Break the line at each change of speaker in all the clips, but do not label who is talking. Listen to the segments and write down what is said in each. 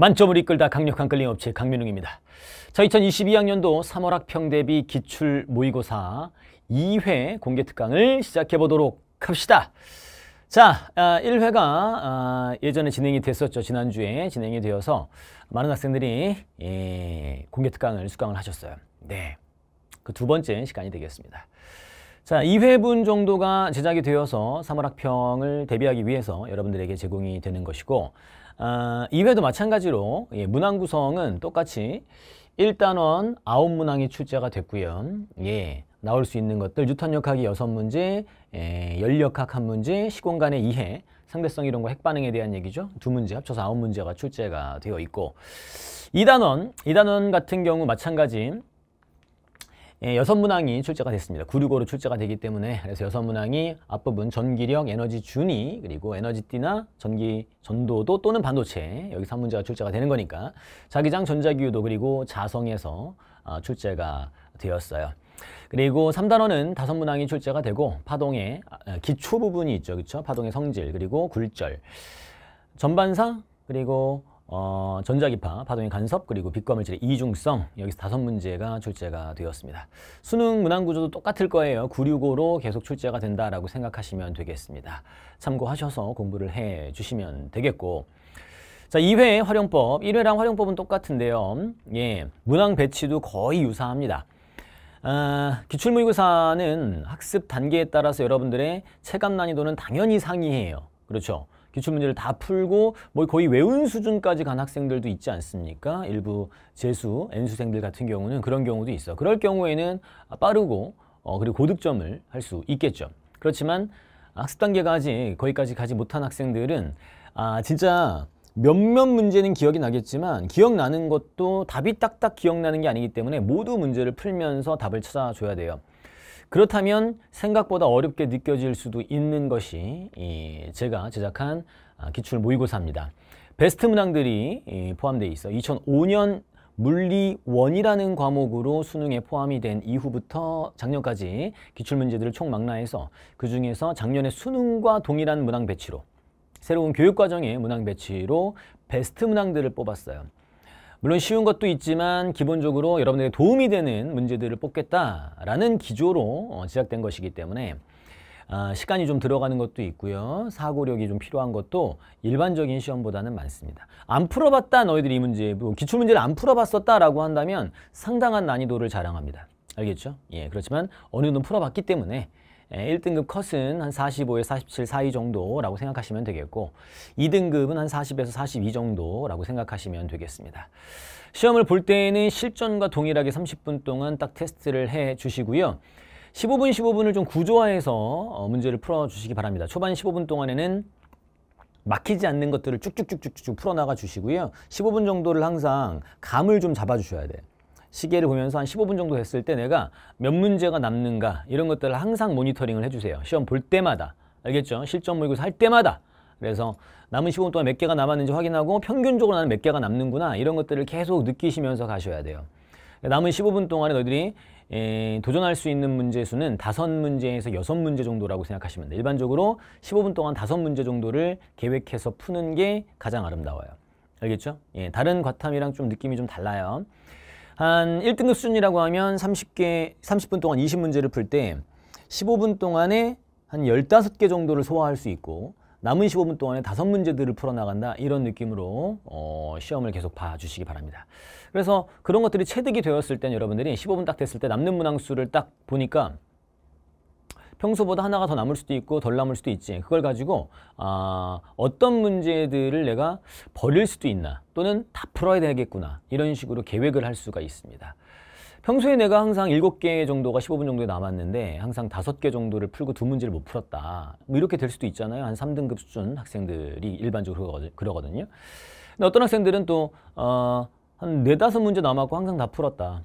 만점을 이끌다 강력한 끌림업체 강민웅입니다. 자, 2022학년도 3월학 평대비 기출 모의고사 2회 공개 특강을 시작해 보도록 합시다. 자, 1회가 아, 아, 예전에 진행이 됐었죠. 지난주에 진행이 되어서 많은 학생들이 예, 공개 특강을 수강을 하셨어요. 네. 그 두 번째 시간이 되겠습니다. 자, 2회분 정도가 제작이 되어서 3월 학평을 대비하기 위해서 여러분들에게 제공이 되는 것이고 어, 아, 2회도 마찬가지로 예, 문항 구성은 똑같이 1단원 9문항이 출제가 됐고요. 예, 나올 수 있는 것들 뉴턴역학이 6문제, 예, 연력학 1문제, 시공간의 이해, 상대성 이런거 핵반응에 대한 얘기죠. 2 문제 합쳐서 9문제가 출제가 되어 있고 2단원, 2단원 같은 경우 마찬가지 예, 여섯 문항이 출제가 됐습니다. 965로 출제가 되기 때문에 그래서 여섯 문항이 앞부분 전기력, 에너지 준위, 그리고 에너지띠나 전기 전도도 또는 반도체 여기서 한 문제가 출제가 되는 거니까 자기장 전자기후도 그리고 자성에서 아, 출제가 되었어요. 그리고 3단원은 다섯 문항이 출제가 되고 파동의 아, 아, 기초 부분이 있죠. 그렇죠? 파동의 성질 그리고 굴절 전반사 그리고 어, 전자기파, 파동의 간섭, 그리고 빛과 물질의 이중성 여기서 다섯 문제가 출제가 되었습니다. 수능 문항구조도 똑같을 거예요. 965로 계속 출제가 된다라 생각하시면 되겠습니다. 참고하셔서 공부를 해주시면 되겠고 자, 2회 활용법, 1회랑 활용법은 똑같은데요. 예, 문항 배치도 거의 유사합니다. 아, 기출모의고사는 학습 단계에 따라서 여러분들의 체감 난이도는 당연히 상이해요. 그렇죠. 기출문제를 다 풀고 뭐 거의 외운 수준까지 간 학생들도 있지 않습니까? 일부 재수, N수생들 같은 경우는 그런 경우도 있어. 그럴 경우에는 빠르고 어, 그리고 고득점을 할 수 있겠죠. 그렇지만 학습 단계가 아직 거기까지 가지 못한 학생들은 아 진짜 몇몇 문제는 기억이 나겠지만 기억나는 것도 답이 딱딱 기억나는 게 아니기 때문에 모두 문제를 풀면서 답을 찾아줘야 돼요. 그렇다면 생각보다 어렵게 느껴질 수도 있는 것이 제가 제작한 아, 기출 모의고사입니다. 베스트 문항들이 포함되어 있어 2005년 물리원이라는 과목으로 수능에 포함이 된 이후부터 작년까지 기출문제들을 총망라해서 그 중에서 작년에 수능과 동일한 문항 배치로 새로운 교육과정의 문항 배치로 베스트 문항들을 뽑았어요. 물론 쉬운 것도 있지만 기본적으로 여러분에게 도움이 되는 문제들을 뽑겠다라는 기조로 시작된 어, 것이기 때문에 아, 시간이 좀 들어가는 것도 있고요. 사고력이 좀 필요한 것도 일반적인 시험보다는 많습니다. 안 풀어봤다 너희들이 이 문제, 뭐 기출문제를 안 풀어봤었다라고 한다면 상당한 난이도를 자랑합니다. 알겠죠? 예, 그렇지만 어느 정도 풀어봤기 때문에 1등급 예, 컷은 한 45에 47 사이 정도라고 생각하시면 되겠고 2등급은 한 40에서 42 정도라고 생각하시면 되겠습니다. 시험을 볼 때에는 실전과 동일하게 30분 동안 딱 테스트를 해 주시고요. 15분, 15분을 좀 구조화해서 어, 문제를 풀어주시기 바랍니다. 초반 15분 동안에는 막히지 않는 것들을 쭉쭉쭉쭉쭉 풀어나가 주시고요. 15분 정도를 항상 감을 좀 잡아주셔야 돼요. 시계를 보면서 한 15분 정도 됐을 때 내가 몇 문제가 남는가 이런 것들을 항상 모니터링을 해주세요. 시험 볼 때마다 알겠죠? 실전 모의고사 할 때마다 그래서 남은 15분 동안 몇 개가 남았는지 확인하고 평균적으로 나는 몇 개가 남는구나 이런 것들을 계속 느끼시면서 가셔야 돼요. 남은 15분 동안에 너희들이 에, 도전할 수 있는 문제 수는 5 문제에서 6 문제 정도라고 생각하시면 돼요. 일반적으로 15분 동안 5 문제 정도를 계획해서 푸는 게 가장 아름다워요. 알겠죠? 예, 다른 과탐이랑 좀 느낌이 좀 달라요. 한 1등급 수준이라고 하면 30개, 30분 동안 20문제를 풀 때 15분 동안에 한 15개 정도를 소화할 수 있고 남은 15분 동안에 다섯 문제들을 풀어나간다 이런 느낌으로 어, 시험을 계속 봐주시기 바랍니다. 그래서 그런 것들이 체득이 되었을 땐 여러분들이 15분 딱 됐을 때 남는 문항수를 딱 보니까 평소보다 하나가 더 남을 수도 있고 덜 남을 수도 있지. 그걸 가지고 아, 어떤 문제들을 내가 버릴 수도 있나 또는 다 풀어야 되겠구나 이런 식으로 계획을 할 수가 있습니다. 평소에 내가 항상 7개 정도가 15분 정도 남았는데 항상 5개 정도를 풀고 두 문제를 못 풀었다. 뭐 이렇게 될 수도 있잖아요. 한 3등급 수준 학생들이 일반적으로 그러거든요. 근데 어떤 학생들은 또 어, 한 네다섯 문제 남았고 항상 다 풀었다.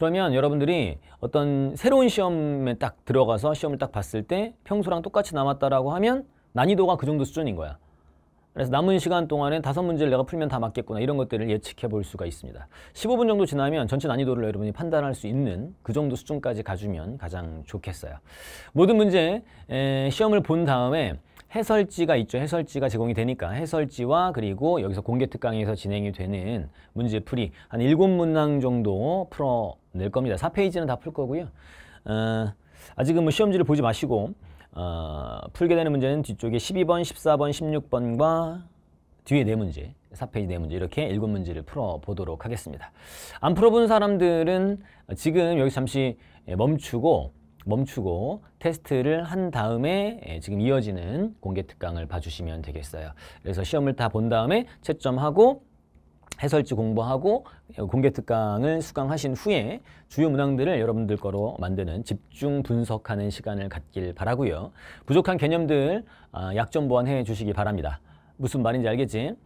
그러면 여러분들이 어떤 새로운 시험에 딱 들어가서 시험을 딱 봤을 때 평소랑 똑같이 남았다라고 하면 난이도가 그 정도 수준인 거야. 그래서 남은 시간 동안에 다섯 문제를 내가 풀면 다 맞겠구나 이런 것들을 예측해 볼 수가 있습니다. 15분 정도 지나면 전체 난이도를 여러분이 판단할 수 있는 그 정도 수준까지 가주면 가장 좋겠어요. 모든 문제 에, 시험을 본 다음에 해설지가 있죠. 해설지가 제공이 되니까 해설지와 그리고 여기서 공개 특강에서 진행이 되는 문제 풀이 한7 문항 정도 풀어낼 겁니다. 4페이지는다 풀 거고요. 어, 아직은 뭐 시험지를 보지 마시고 어, 풀게 되는 문제는 뒤쪽에 12번, 14번, 16번과 뒤에 네 문제, 4페이지 네 문제 이렇게 일곱 문제를 풀어보도록 하겠습니다. 안 풀어본 사람들은 지금 여기 잠시 멈추고 멈추고 테스트를 한 다음에 예, 지금 이어지는 공개 특강을 봐주시면 되겠어요. 그래서 시험을 다 본 다음에 채점하고 해설지 공부하고 어, 공개 특강을 수강하신 후에 주요 문항들을 여러분들 거로 만드는 집중 분석하는 시간을 갖길 바라고요. 부족한 개념들 아, 약점 보완해 주시기 바랍니다. 무슨 말인지 알겠지?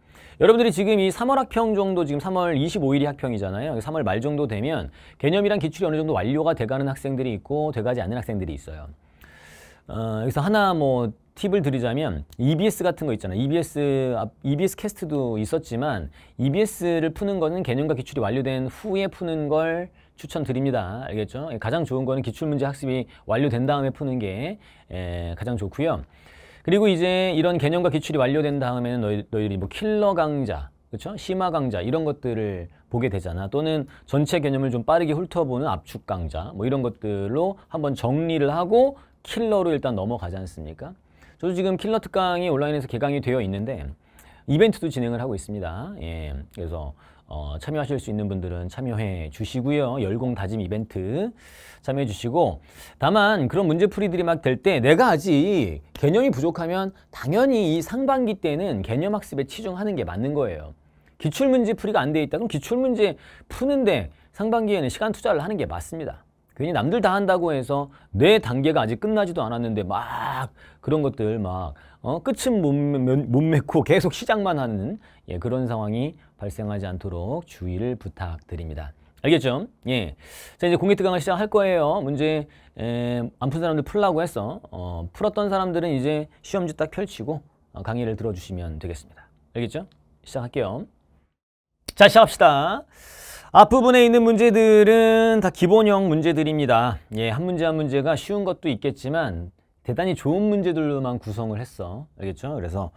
여러분들이 지금 이 3월 학평 정도 지금 3월 25일이 학평이잖아요. 3월 말 정도 되면 개념이랑 기출이 어느 정도 완료가 돼가는 학생들이 있고 돼가지 않는 학생들이 있어요. 어, 여기서 하나 뭐 팁을 드리자면 EBS 같은 거 있잖아요. EBS EBS 캐스트도 있었지만 EBS를 푸는 거는 개념과 기출이 완료된 후에 푸는 걸 추천드립니다. 알겠죠? 예, 가장 좋은 거는 기출문제 학습이 완료된 다음에 푸는 게 에, 예, 가장 좋고요. 그리고 이제 이런 개념과 기출이 완료된 다음에는 너희, 너희들이 뭐 킬러 강자 그렇죠? 심화 강자 이런 것들을 보게 되잖아. 또는 전체 개념을 좀 빠르게 훑어보는 압축 강자뭐 이런 것들로 한번 정리를 하고 킬러로 일단 넘어가지 않습니까? 저도 지금 킬러 특강이 온라인에서 개강이 되어 있는데 이벤트도 진행을 하고 있습니다. 예, 그래서 어, 참여하실 수 있는 분들은 참여해 주시고요. 열공 다짐 이벤트 참여해 주시고 다만 그런 문제풀이들이 막 될 때 내가 아직 개념이 부족하면 당연히 이 상반기 때는 개념 학습에 치중하는 게 맞는 거예요. 기출문제풀이가 안 돼 있다. 그럼 기출문제 푸는데 상반기에는 시간 투자를 하는 게 맞습니다. 괜히 남들 다 한다고 해서 내 단계가 아직 끝나지도 않았는데 막 그런 것들 막 어, 끝은 못, 못 맺고 계속 시작만 하는 예, 그런 상황이 발생하지 않도록 주의를 부탁드립니다. 알겠죠? 예. 자, 이제 공개 특강을 시작할 거예요. 문제 에, 안푼 사람들 풀라고 했어. 어, 풀었던 사람들은 이제 시험지 딱 펼치고 어, 강의를 들어주시면 되겠습니다. 알겠죠? 시작할게요. 자, 시작합시다. 앞부분에 있는 문제들은 다 기본형 문제들입니다. 예, 한 문제 한 문제가 쉬운 것도 있겠지만 대단히 좋은 문제들로만 구성을 했어. 알겠죠? 그래서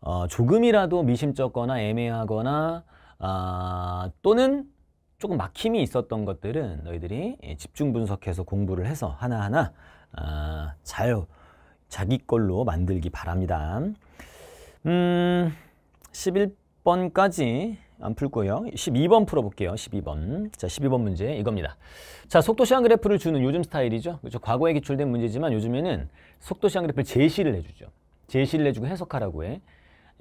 어, 조금이라도 미심쩍거나 애매하거나 아, 또는 조금 막힘이 있었던 것들은 너희들이 예, 집중 분석해서 공부를 해서 하나하나 아, 잘 자기 걸로 만들기 바랍니다. 음, 11번까지 안 풀고요. 12번 풀어볼게요. 12번. 자, 12번 문제 이겁니다. 자, 속도 시간 그래프를 주는 요즘 스타일이죠. 그렇죠. 과거에 기출된 문제지만 요즘에는 속도 시간 그래프를 제시를 해주죠. 제시를 해주고 해석하라고 해.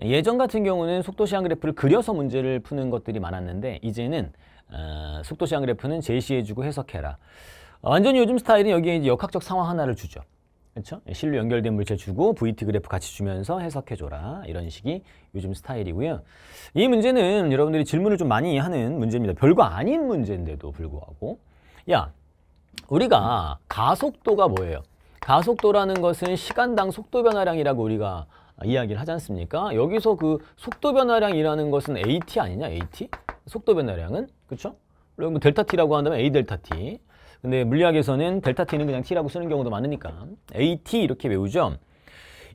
예전 같은 경우는 속도 시향 그래프를 그려서 문제를 푸는 것들이 많았는데 이제는 어, 속도 시향 그래프는 제시해주고 해석해라. 완전히 요즘 스타일은 여기에 이제 역학적 상황 하나를 주죠. 그렇죠? 실로 연결된 물체 주고 VT 그래프 같이 주면서 해석해줘라 이런 식이 요즘 스타일이고요. 이 문제는 여러분들이 질문을 좀 많이 하는 문제입니다. 별거 아닌 문제인데도 불구하고 야 우리가 가속도가 뭐예요? 가속도라는 것은 시간당 속도 변화량이라고 우리가 아, 이야기를 하지 않습니까? 여기서 그 속도 변화량이라는 것은 AT 아니냐? AT? 속도 변화량은? 그렇죠? 그럼 뭐 델타 T라고 한다면 A 델타 T. 근데 물리학에서는 델타 T는 그냥 T라고 쓰는 경우도 많으니까 AT 이렇게 외우죠.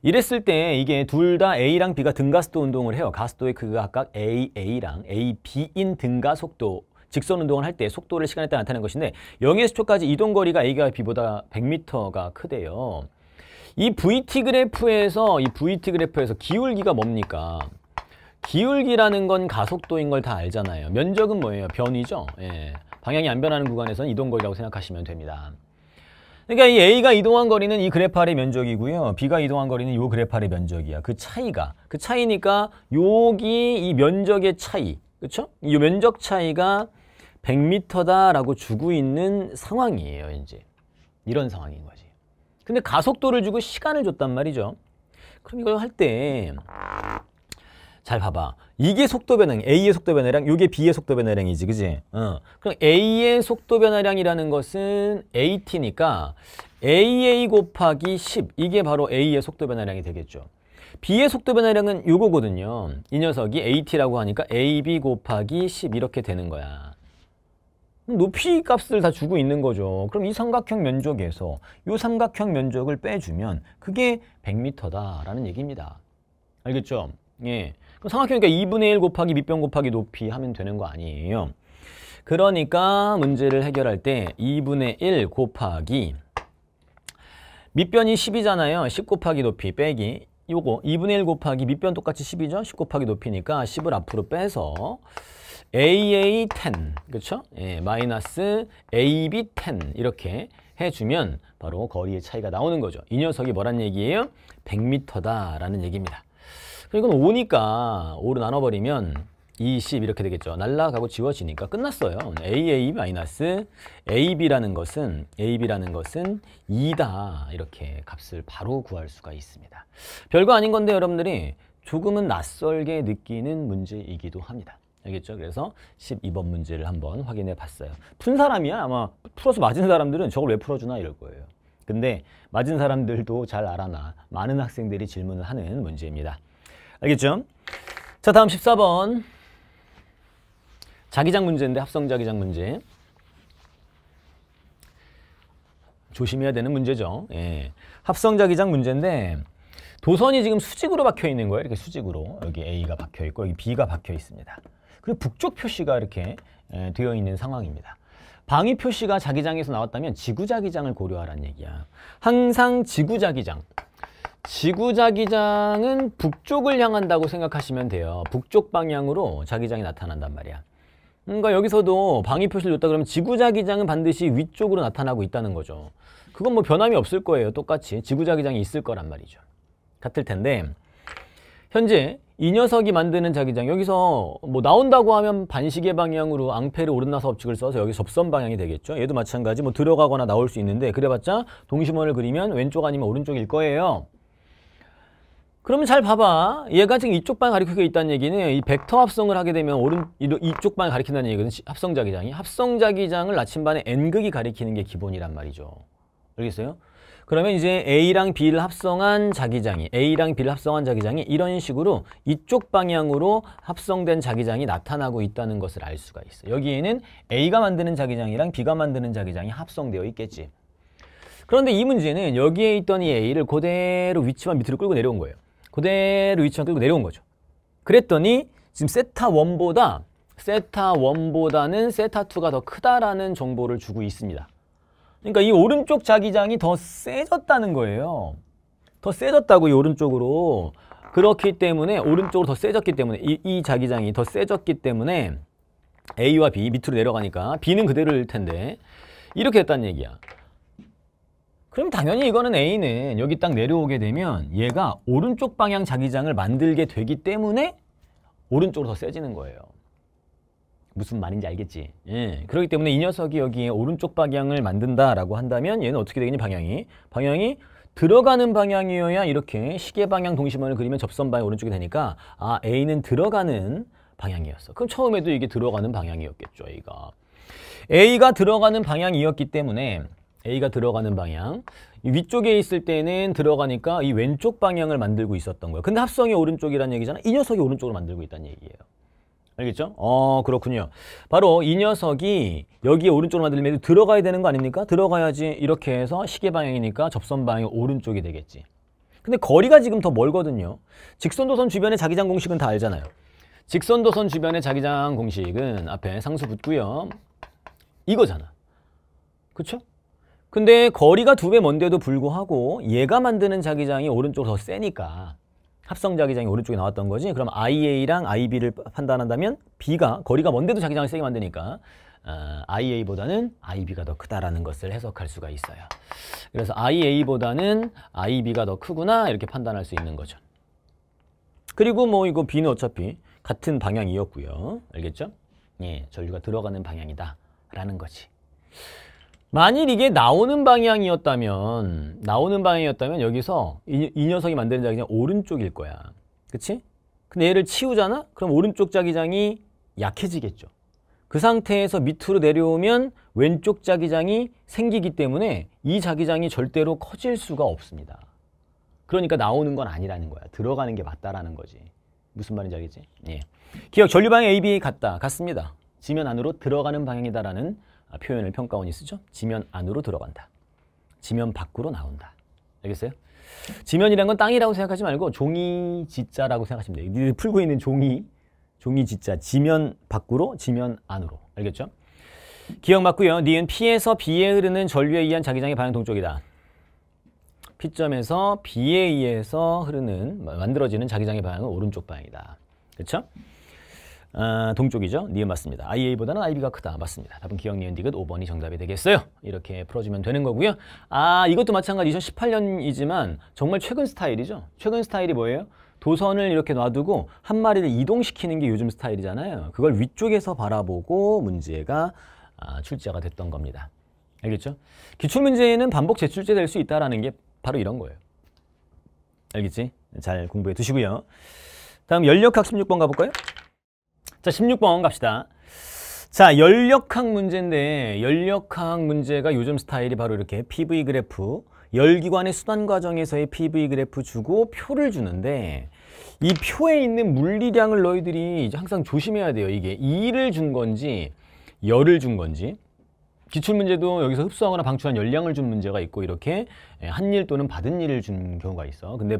이랬을 때 이게 둘 다 A랑 B가 등가속도 운동을 해요. 가속도의 그가 각각 AA랑 AB인 등가속도 직선 운동을 할 때 속도를 시간에 따라 나타내는 것인데 0에서 초까지 이동 거리가 A가 B보다 100m가 크대요. 이 VT 그래프에서 이 VT 그래프에서 기울기가 뭡니까? 기울기라는 건 가속도인 걸 다 알잖아요. 면적은 뭐예요? 변이죠. 예. 방향이 안 변하는 구간에서는 이동거리라고 생각하시면 됩니다. 그러니까 이 A가 이동한 거리는 이 그래프 아래 면적이고요. B가 이동한 거리는 이 그래프 아래 면적이야. 그 차이가. 그 차이니까 여기 이 면적의 차이. 그렇죠? 이 면적 차이가 100m다라고 주고 있는 상황이에요. 이제 이런 상황인 거죠. 근데 가속도를 주고 시간을 줬단 말이죠. 그럼 이걸 할 때 잘 봐봐. 이게 속도 변형, A의 속도 변화량, 이게 B의 속도 변화량이지, 그지? 어. 그럼 A의 속도 변화량이라는 것은 AT니까 AA 곱하기 10, 이게 바로 A의 속도 변화량이 되겠죠. B의 속도 변화량은 요거거든요. 이 녀석이 AT라고 하니까 AB 곱하기 10 이렇게 되는 거야. 높이 값을 다 주고 있는 거죠. 그럼 이 삼각형 면적에서 이 삼각형 면적을 빼주면 그게 100m다라는 얘기입니다. 알겠죠? 예. 그럼 삼각형이니까 2분의 1 곱하기 밑변 곱하기 높이 하면 되는 거 아니에요. 그러니까 문제를 해결할 때 2분의 1 곱하기 밑변이 10이잖아요. 10 곱하기 높이 빼기 요거 2분의 1 곱하기 밑변 똑같이 10이죠. 10 곱하기 높이니까 10을 앞으로 빼서 AA10 그렇죠? 예, 마이너스 AB10 이렇게 해주면 바로 거리의 차이가 나오는 거죠. 이 녀석이 뭐란 얘기예요? 100m다라는 얘기입니다. 이건 5니까 5로 나눠버리면 20 이렇게 되겠죠. 날라가고 지워지니까 끝났어요. AA 마이너스 AB라는 것은 AB라는 것은 2다 이렇게 값을 바로 구할 수가 있습니다. 별거 아닌 건데 여러분들이 조금은 낯설게 느끼는 문제이기도 합니다. 알겠죠? 그래서 12번 문제를 한번 확인해 봤어요. 푼 사람이야 아마 풀어서 맞은 사람들은 저걸 왜 풀어주나 이럴 거예요. 근데 맞은 사람들도 잘 알아나 많은 학생들이 질문을 하는 문제입니다. 알겠죠? 자 다음 14번 자기장 문제인데 합성 자기장 문제 조심해야 되는 문제죠. 예. 합성 자기장 문제인데 도선이 지금 수직으로 박혀 있는 거예요. 이렇게 수직으로 여기 A가 박혀 있고 여기 B가 박혀 있습니다. 그리고 북쪽 표시가 이렇게 되어 있는 상황입니다. 방위 표시가 자기장에서 나왔다면 지구자기장을 고려하라는 얘기야. 항상 지구자기장. 지구자기장은 북쪽을 향한다고 생각하시면 돼요. 북쪽 방향으로 자기장이 나타난단 말이야. 그러니까 여기서도 방위 표시를 줬다 그러면 지구자기장은 반드시 위쪽으로 나타나고 있다는 거죠. 그건 뭐 변함이 없을 거예요. 똑같이 지구자기장이 있을 거란 말이죠. 같을 텐데 현재 이 녀석이 만드는 자기장 여기서 뭐 나온다고 하면 반시계 방향으로 앙페르 오른나사 법칙을 써서 여기 접선 방향이 되겠죠 얘도 마찬가지 뭐 들어가거나 나올 수 있는데 그래봤자 동심원을 그리면 왼쪽 아니면 오른쪽일 거예요 그러면 잘 봐봐 얘가 지금 이쪽 방향 가리키고 있다는 얘기는 이 벡터 합성을 하게 되면 오른 이쪽 방향 가리킨다는 얘기거든 합성 자기장이 합성 자기장을 나침반에 n극이 가리키는 게 기본이란 말이죠 알겠어요? 그러면 이제 A랑 B를 합성한 자기장이 A랑 B를 합성한 자기장이 이런 식으로 이쪽 방향으로 합성된 자기장이 나타나고 있다는 것을 알 수가 있어. 여기에는 A가 만드는 자기장이랑 B가 만드는 자기장이 합성되어 있겠지. 그런데 이 문제는 여기에 있던 이 A를 그대로 위치만 밑으로 끌고 내려온 거예요. 그대로 위치만 끌고 내려온 거죠. 그랬더니 지금 세타 원보다 세타 원보다는 세타 투가더 크다라는 정보를 주고 있습니다. 그러니까 이 오른쪽 자기장이 더 세졌다는 거예요. 더 세졌다고 이 오른쪽으로 그렇기 때문에 오른쪽으로 더 세졌기 때문에 이, 이 자기장이 더 세졌기 때문에 A와 B 밑으로 내려가니까 B는 그대로일 텐데 이렇게 했다는 얘기야. 그럼 당연히 이거는 A는 여기 딱 내려오게 되면 얘가 오른쪽 방향 자기장을 만들게 되기 때문에 오른쪽으로 더 세지는 거예요. 무슨 말인지 알겠지. 예. 그렇기 때문에 이 녀석이 여기에 오른쪽 방향을 만든다라고 한다면 얘는 어떻게 되겠니 방향이? 방향이 들어가는 방향이어야 이렇게 시계 방향 동심원을 그리면 접선 방향 오른쪽이 되니까 아 A는 들어가는 방향이었어. 그럼 처음에도 이게 들어가는 방향이었겠죠. A가. A가 들어가는 방향이었기 때문에 A가 들어가는 방향 위쪽에 있을 때는 들어가니까 이 왼쪽 방향을 만들고 있었던 거예요. 근데 합성이 오른쪽이라는 얘기잖아. 이 녀석이 오른쪽으로 만들고 있다는 얘기예요. 알겠죠? 어 그렇군요. 바로 이 녀석이 여기에 오른쪽으로 만들면 들어가야 되는 거 아닙니까? 들어가야지 이렇게 해서 시계 방향이니까 접선 방향이 오른쪽이 되겠지. 근데 거리가 지금 더 멀거든요. 직선도선 주변의 자기장 공식은 다 알잖아요. 직선도선 주변의 자기장 공식은 앞에 상수 붙고요. 이거잖아. 그쵸? 근데 거리가 두 배 먼데도 불구하고 얘가 만드는 자기장이 오른쪽 으로더 세니까 합성자 기장이 오른쪽에 나왔던 거지. 그럼 IA랑 IB를 판단한다면 B가 거리가 먼데도 자기장을 세게 만드니까 어, 아, IA보다는 IB가 더 크다라는 것을 해석할 수가 있어요. 그래서 IA보다는 IB가 더 크구나 이렇게 판단할 수 있는 거죠. 그리고 뭐 이거 B는 어차피 같은 방향이었고요. 알겠죠? 예, 전류가 들어가는 방향이다 라는 거지. 만일 이게 나오는 방향이었다면 나오는 방향이었다면 여기서 이, 이 녀석이 만드는 자기장 오른쪽일 거야. 그치? 근데 얘를 치우잖아? 그럼 오른쪽 자기장이 약해지겠죠. 그 상태에서 밑으로 내려오면 왼쪽 자기장이 생기기 때문에 이 자기장이 절대로 커질 수가 없습니다. 그러니까 나오는 건 아니라는 거야. 들어가는 게 맞다라는 거지. 무슨 말인지 알겠지? 예. 기억, 전류방향 AB 같다. 같습니다. 지면 안으로 들어가는 방향이다라는 아, 표현을 평가원이 쓰죠. 지면 안으로 들어간다. 지면 밖으로 나온다. 알겠어요? 지면이란 건 땅이라고 생각하지 말고 종이 지자라고 생각하시면 돼요. 니들 풀고 있는 종이, 종이 지자. 지면 밖으로, 지면 안으로. 알겠죠? 기억 맞고요. 니은 P에서 B에 흐르는 전류에 의한 자기장의 방향 동쪽이다. P점에서 B에 의해서 흐르는, 만들어지는 자기장의 방향은 오른쪽 방향이다. 그렇죠? 아, 동쪽이죠. 니은 네, 맞습니다. IA보다는 IB가 크다. 맞습니다. 답은 기억 니은 디귿 5번이 정답이 되겠어요. 이렇게 풀어주면 되는 거고요. 아 이것도 마찬가지 2018년이지만 정말 최근 스타일이죠. 최근 스타일이 뭐예요? 도선을 이렇게 놔두고 한 마리를 이동시키는 게 요즘 스타일이잖아요. 그걸 위쪽에서 바라보고 문제가 아, 출제가 됐던 겁니다. 알겠죠? 기출문제는 반복 재출제될 수 있다는 라게 바로 이런 거예요. 알겠지? 잘 공부해 두시고요. 다음 연력학 16번 가볼까요? 자, 16번 갑시다. 자, 열역학 문제인데 열역학 문제가 요즘 스타일이 바로 이렇게 PV 그래프 열기관의 순환 과정에서의 PV 그래프 주고 표를 주는데 이 표에 있는 물리량을 너희들이 이제 항상 조심해야 돼요. 이게 2를 준 건지 열을 준 건지 기출문제도 여기서 흡수하거나 방출한 열량을 준 문제가 있고 이렇게 예, 한일 또는 받은 일을 준 경우가 있어. 근데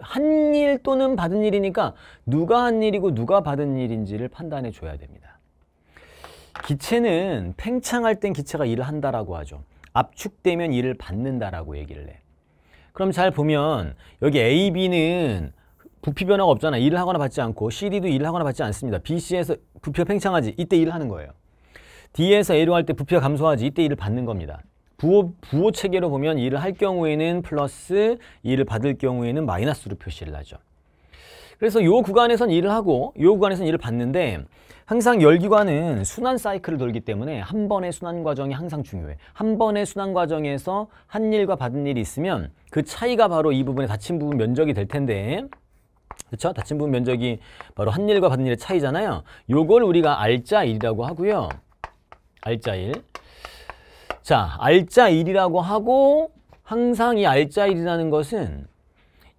한일 또는 받은 일이니까 누가 한 일이고 누가 받은 일인지를 판단해 줘야 됩니다. 기체는 팽창할 땐 기체가 일을 한다라고 하죠. 압축되면 일을 받는다라고 얘기를 해. 그럼 잘 보면 여기 A, B는 부피 변화가 없잖아. 일을 하거나 받지 않고 CD도 일을 하거나 받지 않습니다. B, C에서 부피가 팽창하지. 이때 일을 하는 거예요. D에서 A로 할 때 부피가 감소하지. 이때 일을 받는 겁니다. 부호, 부호 체계로 보면 일을 할 경우에는 플러스, 일을 받을 경우에는 마이너스로 표시를 하죠. 그래서 요 구간에선 일을 하고 요 구간에선 일을 받는데 항상 열기관은 순환 사이클을 돌기 때문에 한 번의 순환 과정이 항상 중요해. 한 번의 순환 과정에서 한 일과 받은 일이 있으면 그 차이가 바로 이 부분에 닫힌 부분 면적이 될 텐데 그렇죠? 닫힌 부분 면적이 바로 한 일과 받은 일의 차이잖아요. 요걸 우리가 알자일이라고 하고요. 알자일 자, 알짜1이라고 하고 항상 이알짜1이라는 것은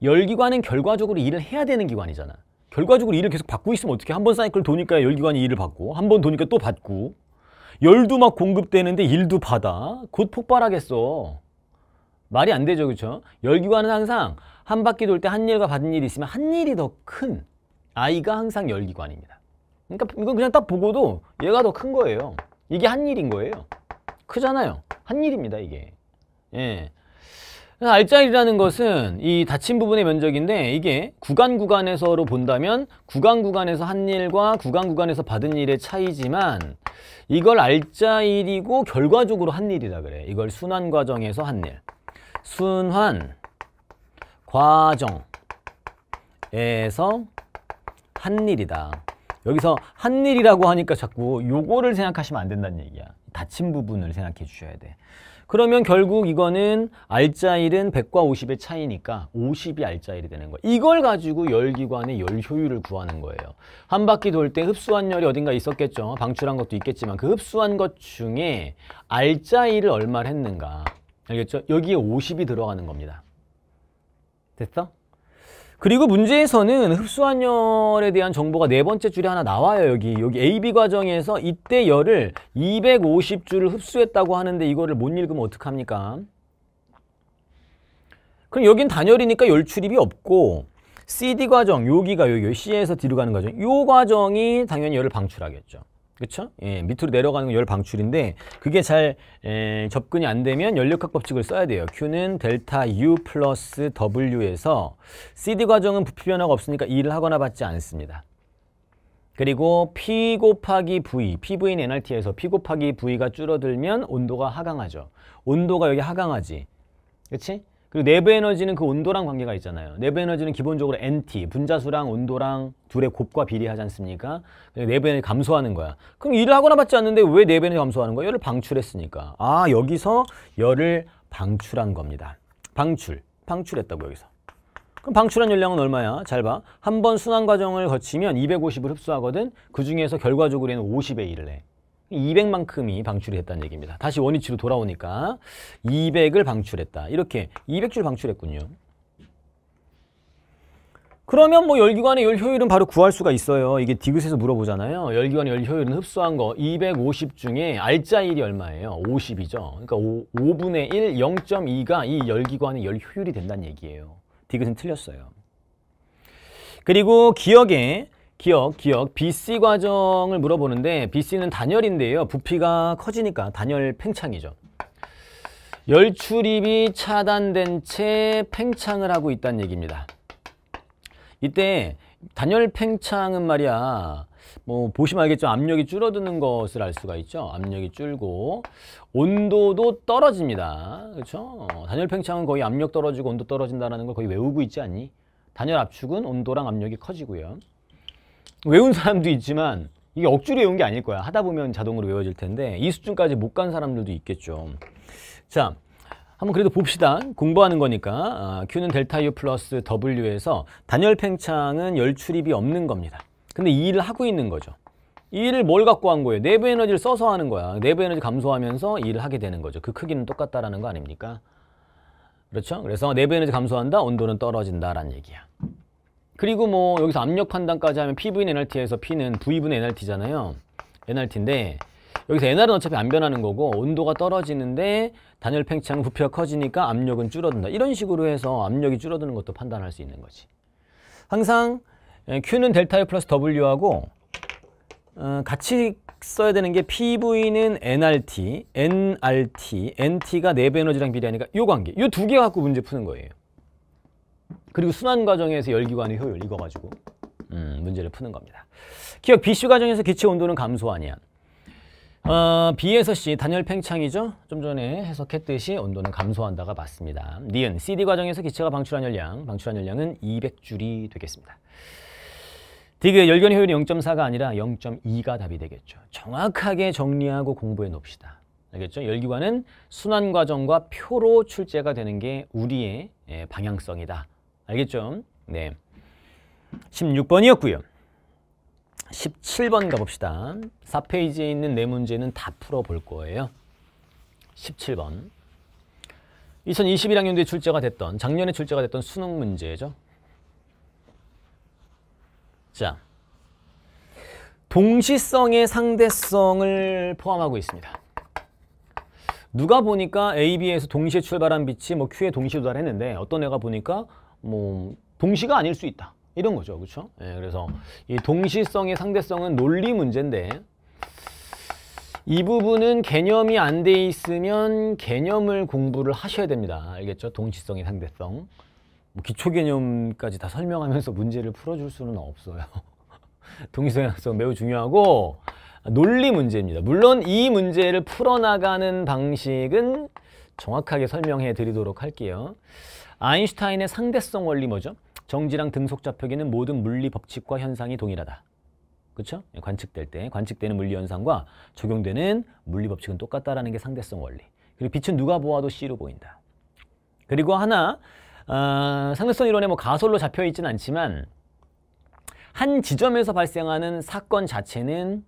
열기관은 결과적으로 일을 해야 되는 기관이잖아. 결과적으로 일을 계속 받고 있으면 어떻게 한 번 사이클 도니까 열기관이 일을 받고 한 번 도니까 또 받고 열도 막 공급되는데 일도 받아. 곧 폭발하겠어. 말이 안 되죠, 그렇죠? 열기관은 항상 한 바퀴 돌 때 한 일과 받은 일이 있으면 한 일이 더 큰 아이가 항상 열기관입니다. 그러니까 이건 그냥 딱 보고도 얘가 더 큰 거예요. 이게 한 일인 거예요. 크잖아요. 한 일입니다, 이게. 예. 알짜리라는 것은 이 닫힌 부분의 면적인데 이게 구간 구간에서로 본다면 구간 구간에서 한 일과 구간 구간에서 받은 일의 차이지만 이걸 알짜일이고 결과적으로 한 일이라 그래. 이걸 순환 과정에서 한 일. 순환 과정에서 한 일이다. 여기서 한 일이라고 하니까 자꾸 요거를 생각하시면 안 된다는 얘기야. 닫힌 부분을 생각해 주셔야 돼. 그러면 결국 이거는 알짜일은 100과 50의 차이니까 50이 알짜일이 되는 거예 이걸 가지고 열기관의 열 효율을 구하는 거예요. 한 바퀴 돌 때 흡수한 열이 어딘가 있었겠죠. 방출한 것도 있겠지만 그 흡수한 것 중에 알짜일을 얼마를 했는가. 알겠죠? 여기에 50이 들어가는 겁니다. 됐어? 그리고 문제에서는 흡수한열에 대한 정보가 네 번째 줄에 하나 나와요. 여기 여기 AB 과정에서 이때 열을 250줄을 흡수했다고 하는데 이거를 못 읽으면 어떡합니까? 그럼 여긴 단열이니까 열 출입이 없고 CD 과정 여기가 여기 C에서 D로 가는 과정 이 과정이 당연히 열을 방출하겠죠. 그렇죠? 예, 밑으로 내려가는 열 방출인데 그게 잘 에, 접근이 안 되면 연력학 법칙을 써야 돼요. Q는 델타 U 플러스 W에서 CD 과정은 부피 변화가 없으니까 E를 하거나 받지 않습니다. 그리고 P 곱하기 V, PV는 NRT에서 P 곱하기 V가 줄어들면 온도가 하강하죠. 온도가 여기 하강하지. 그렇지? 그리고 내부 에너지는 그 온도랑 관계가 있잖아요. 내부 에너지는 기본적으로 NT, 분자수랑 온도랑 둘의 곱과 비례하지 않습니까? 내부 에너지 감소하는 거야. 그럼 일을 하거나 받지 않는데 왜 내부 에너지 감소하는 거야? 열을 방출했으니까. 아, 여기서 열을 방출한 겁니다. 방출. 방출했다고 여기서. 그럼 방출한 열량은 얼마야? 잘 봐. 한 번 순환 과정을 거치면 250을 흡수하거든. 그중에서 결과적으로는 50에 일을 해. 200만큼이 방출이 됐다는 얘기입니다. 다시 원위치로 돌아오니까 200을 방출했다. 이렇게 200줄 방출했군요. 그러면 뭐 열기관의 열 효율은 바로 구할 수가 있어요. 이게 디귿에서 물어보잖아요. 열기관의 열 효율은 흡수한 거 250 중에 알짜 일이 얼마예요? 50이죠. 그러니까 5, 5분의 1, 0.2가 이 열기관의 열 효율이 된다는 얘기예요. 디귿은 틀렸어요. 그리고 기억에 기억, 기억. BC 과정을 물어보는데 BC는 단열인데요. 부피가 커지니까 단열 팽창이죠. 열 출입이 차단된 채 팽창을 하고 있다는 얘기입니다. 이때 단열 팽창은 말이야 뭐 보시면 알겠죠 압력이 줄어드는 것을 알 수가 있죠 압력이 줄고 온도도 떨어집니다 그렇죠 단열 팽창은 거의 압력 떨어지고 온도 떨어진다는 걸 거의 외우고 있지 않니 단열 압축은 온도랑 압력이 커지고요 외운 사람도 있지만 이게 억지로 외운 게 아닐 거야. 하다 보면 자동으로 외워질 텐데 이 수준까지 못 간 사람들도 있겠죠. 자, 한번 그래도 봅시다. 공부하는 거니까 아, Q는 델타 U 플러스 W에서 단열 팽창은 열 출입이 없는 겁니다. 근데 이 일을 하고 있는 거죠. 이 일을 뭘 갖고 한 거예요? 내부 에너지를 써서 하는 거야. 내부 에너지 감소하면서 일을 하게 되는 거죠. 그 크기는 똑같다라는 거 아닙니까? 그렇죠? 그래서 내부 에너지 감소한다, 온도는 떨어진다라는 얘기야. 그리고 뭐 여기서 압력 판단까지 하면 PV는 NRT에서 P는 V분의 NRT잖아요. NRT인데 여기서 NR은 어차피 안 변하는 거고 온도가 떨어지는데 단열 팽창 부피가 커지니까 압력은 줄어든다. 이런 식으로 해서 압력이 줄어드는 것도 판단할 수 있는 거지. 항상 예, Q는 델타 U 플러스 W하고 어, 같이 써야 되는 게 PV는 NRT, NRT, NT가 내부 네 에너지랑 비례하니까 요 관계, 요두개 갖고 문제 푸는 거예요. 그리고 순환 과정에서 열기관의 효율 이거 가지고 음, 문제를 푸는 겁니다. 기억 BC 과정에서 기체 온도는 감소하냐? 어, B에서 C 단열 팽창이죠. 좀 전에 해석했듯이 온도는 감소한다가 맞습니다. 니은 CD 과정에서 기체가 방출한 열량, 방출한 열량은 200줄이 되겠습니다. 디그 열견 효율이 0.4가 아니라 0.2가 답이 되겠죠. 정확하게 정리하고 공부해 놓읍시다. 알겠죠? 열기관은 순환 과정과 표로 출제가 되는 게 우리의 예, 방향성이다. 알겠죠? 네. 16번이었고요. 17번 가봅시다. 4페이지에 있는 네 문제는 다 풀어볼 거예요. 17번. 2021학년도에 출제가 됐던, 작년에 출제가 됐던 수능 문제죠. 자, 동시성의 상대성을 포함하고 있습니다. 누가 보니까 A, B에서 동시에 출발한 빛이 뭐 Q에 동시에 도달했는데 어떤 애가 보니까 뭐 동시가 아닐 수 있다. 이런 거죠. 그렇죠? 예, 그래서 이 동시성의 상대성은 논리 문제인데 이 부분은 개념이 안 돼 있으면 개념을 공부를 하셔야 됩니다. 알겠죠? 동시성의 상대성. 뭐 기초 개념까지 다 설명하면서 문제를 풀어줄 수는 없어요. 동시성의 상대성 매우 중요하고 논리 문제입니다. 물론 이 문제를 풀어나가는 방식은 정확하게 설명해 드리도록 할게요. 아인슈타인의 상대성 원리 뭐죠? 정지랑 등속좌표기는 모든 물리 법칙과 현상이 동일하다. 그렇죠? 관측될 때 관측되는 물리 현상과 적용되는 물리 법칙은 똑같다라는 게 상대성 원리. 그리고 빛은 누가 보아도 C로 보인다. 그리고 하나 어, 상대성 이론에 뭐 가설로 잡혀 있지는 않지만 한 지점에서 발생하는 사건 자체는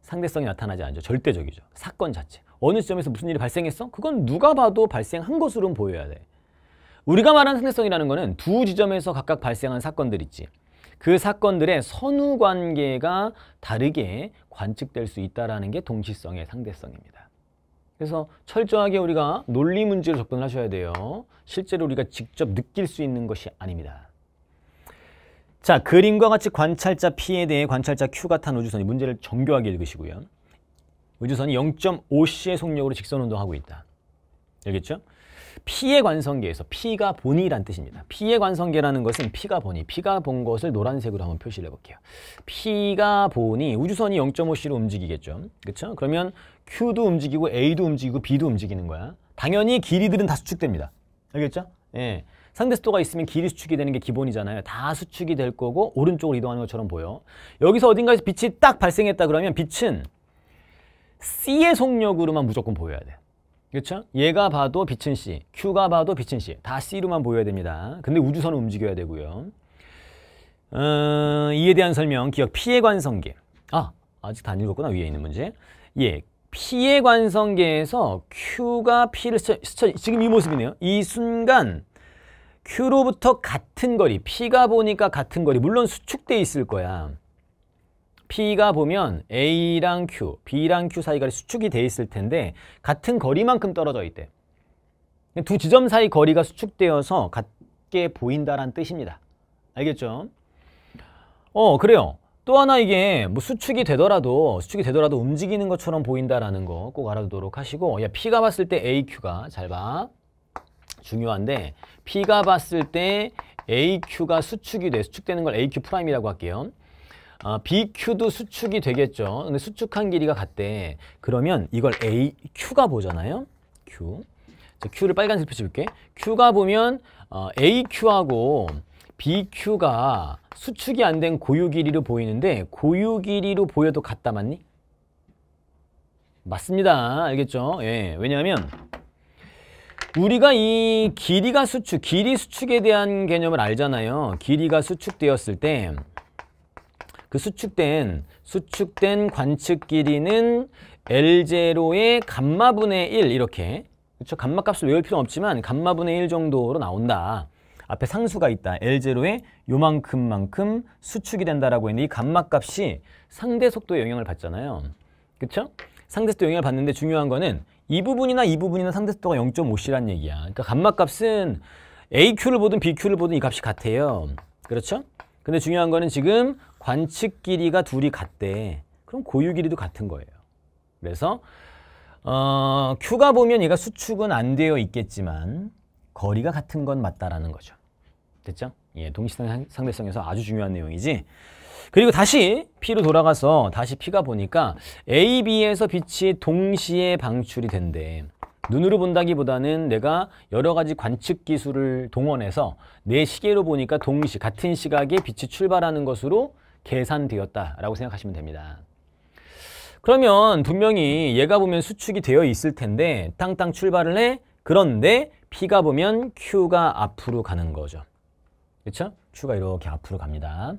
상대성이 나타나지 않죠. 절대적이죠. 사건 자체. 어느 지점에서 무슨 일이 발생했어? 그건 누가 봐도 발생한 것으로 보여야 돼. 우리가 말하는 상대성이라는 것은 두 지점에서 각각 발생한 사건들 있지. 그 사건들의 선후 관계가 다르게 관측될 수 있다는 게 동시성의 상대성입니다. 그래서 철저하게 우리가 논리 문제로 접근을 하셔야 돼요. 실제로 우리가 직접 느낄 수 있는 것이 아닙니다. 자, 그림과 같이 관찰자 P에 대해 관찰자 Q가 탄 우주선이 문제를 정교하게 읽으시고요. 우주선이 0.5C의 속력으로 직선 운동하고 있다. 알겠죠? 피의 관성계에서 피가 본이란 뜻입니다. 피의 관성계라는 것은 피가 본이, 피가 본 것을 노란색으로 한번 표시를 해볼게요. 피가 본이 우주선이 0.5c로 움직이겠죠. 그렇죠? 그러면 Q도 움직이고 A도 움직이고 B도 움직이는 거야. 당연히 길이들은 다 수축됩니다. 알겠죠? 예. 상대 수도가 있으면 길이 수축이 되는 게 기본이잖아요. 다 수축이 될 거고 오른쪽으로 이동하는 것처럼 보여. 여기서 어딘가에서 빛이 딱 발생했다 그러면 빛은 C의 속력으로만 무조건 보여야 돼. 그렇죠? 얘가 봐도 빛은 C, Q가 봐도 빛은 C. 다 C로만 보여야 됩니다. 근데 우주선은 움직여야 되고요. 어, 이에 대한 설명, 기억 피해 관성계. 아, 아직 다안 읽었구나, 위에 있는 문제. 예, 피해 관성계에서 Q가 P를 스쳐, 스쳐, 지금 이 모습이네요. 이 순간 Q로부터 같은 거리, P가 보니까 같은 거리, 물론 수축돼 있을 거야. P가 보면 A랑 Q, B랑 Q 사이가 수축이 돼 있을 텐데 같은 거리만큼 떨어져 있대. 두 지점 사이 거리가 수축되어서 같게 보인다란 뜻입니다. 알겠죠? 어, 그래요. 또 하나 이게 뭐 수축이 되더라도 수축이 되더라도 움직이는 것처럼 보인다라는 거 꼭 알아두도록 하시고 야 P가 봤을 때 AQ가 잘 봐. 중요한데 P가 봤을 때 AQ가 수축이 돼 수축되는 걸 AQ 프라임이라고 할게요. 어, BQ도 수축이 되겠죠. 근데 수축한 길이가 같대. 그러면 이걸 A, Q가 보잖아요. Q. 자, Q를 빨간색 표시볼게. 해 Q가 보면 어, AQ하고 BQ가 수축이 안 된 고유 길이로 보이는데 고유 길이로 보여도 같다 맞니? 맞습니다. 알겠죠? 예. 왜냐하면 우리가 이 길이가 수축, 길이 수축에 대한 개념을 알잖아요. 길이가 수축되었을 때그 수축된 수축된 관측 길이는 L제로의 감마분의 1 이렇게 그렇죠? 감마값을 외울 필요는 없지만 감마분의 1 정도로 나온다. 앞에 상수가 있다. L제로의 요만큼만큼 수축이 된다라고 했는데 이 감마값이 상대 속도에 영향을 받잖아요. 그렇죠? 상대 속도 영향을 받는데 중요한 거는 이 부분이나 이 부분이나 상대 속도가 0.5c란 얘기야. 그러니까 감마값은 AQ를 보든 BQ를 보든 이 값이 같아요. 그렇죠? 근데 중요한 거는 지금 관측 길이가 둘이 같대. 그럼 고유 길이도 같은 거예요. 그래서 어, Q가 보면 얘가 수축은 안 되어 있겠지만 거리가 같은 건 맞다라는 거죠. 됐죠? 예, 동시상 상대성에서 아주 중요한 내용이지. 그리고 다시 P로 돌아가서 다시 P가 보니까 A, B에서 빛이 동시에 방출이 된대. 눈으로 본다기보다는 내가 여러 가지 관측 기술을 동원해서 내 시계로 보니까 동시 같은 시각에 빛이 출발하는 것으로 계산되었다라고 생각하시면 됩니다. 그러면 분명히 얘가 보면 수축이 되어 있을 텐데 땅땅 출발을 해 그런데 P가 보면 Q가 앞으로 가는 거죠. 그렇죠? Q가 이렇게 앞으로 갑니다.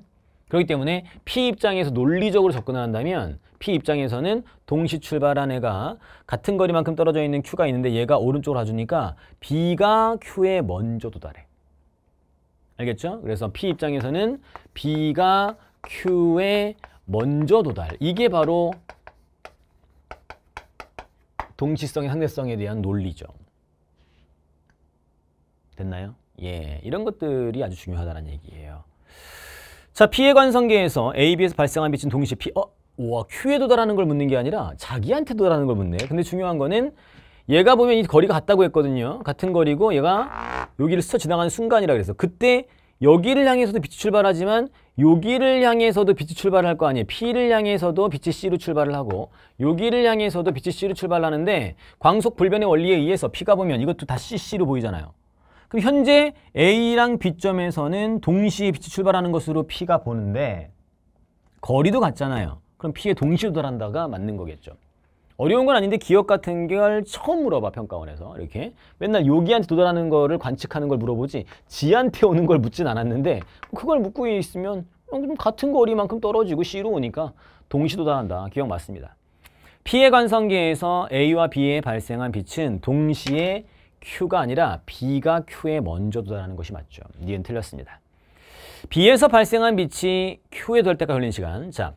그렇기 때문에 P 입장에서 논리적으로 접근을 한다면 P 입장에서는 동시 출발한 애가 같은 거리만큼 떨어져 있는 Q가 있는데 얘가 오른쪽으로 가주니까 B가 Q에 먼저 도달해. 알겠죠? 그래서 P 입장에서는 B가 Q에 먼저 도달. 이게 바로 동시성의 상대성에 대한 논리죠. 됐나요? 예, 이런 것들이 아주 중요하다는 얘기예요. 자, 피해 관성계에서 AB에서 발생한 빛은 동시에 피, 어? 와, Q에 도달하는 걸 묻는 게 아니라 자기한테 도달하는 걸묻네 근데 중요한 거는 얘가 보면 이 거리가 같다고 했거든요. 같은 거리고 얘가 여기를 스쳐 지나가는 순간이라 그래서 그때 여기를 향해서도 빛이 출발하지만 여기를 향해서도 빛이 출발할 거 아니에요. P를 향해서도 빛이 C로 출발을 하고 여기를 향해서도 빛이 C로 출발하는데 광속 불변의 원리에 의해서 P가 보면 이것도 다 CC로 보이잖아요. 그럼 현재 A랑 B점에서는 동시에 빛이 출발하는 것으로 P가 보는데 거리도 같잖아요. 그럼 P의 동시로 돌아간다가 맞는 거겠죠. 어려운 건 아닌데 기억 같은 걸 처음 물어봐 평가원에서 이렇게 맨날 요기한테 도달하는 거를 관측하는 걸 물어보지 지한테 오는 걸 묻진 않았는데 그걸 묻고 있으면 좀 같은 거리만큼 떨어지고 C로 오니까 동시 도달한다 기억 맞습니다 피해 관성계에서 A와 B에 발생한 빛은 동시에 Q가 아니라 B가 Q에 먼저 도달하는 것이 맞죠 니은 틀렸습니다 B에서 발생한 빛이 Q에 도달 때까지 걸린 시간 자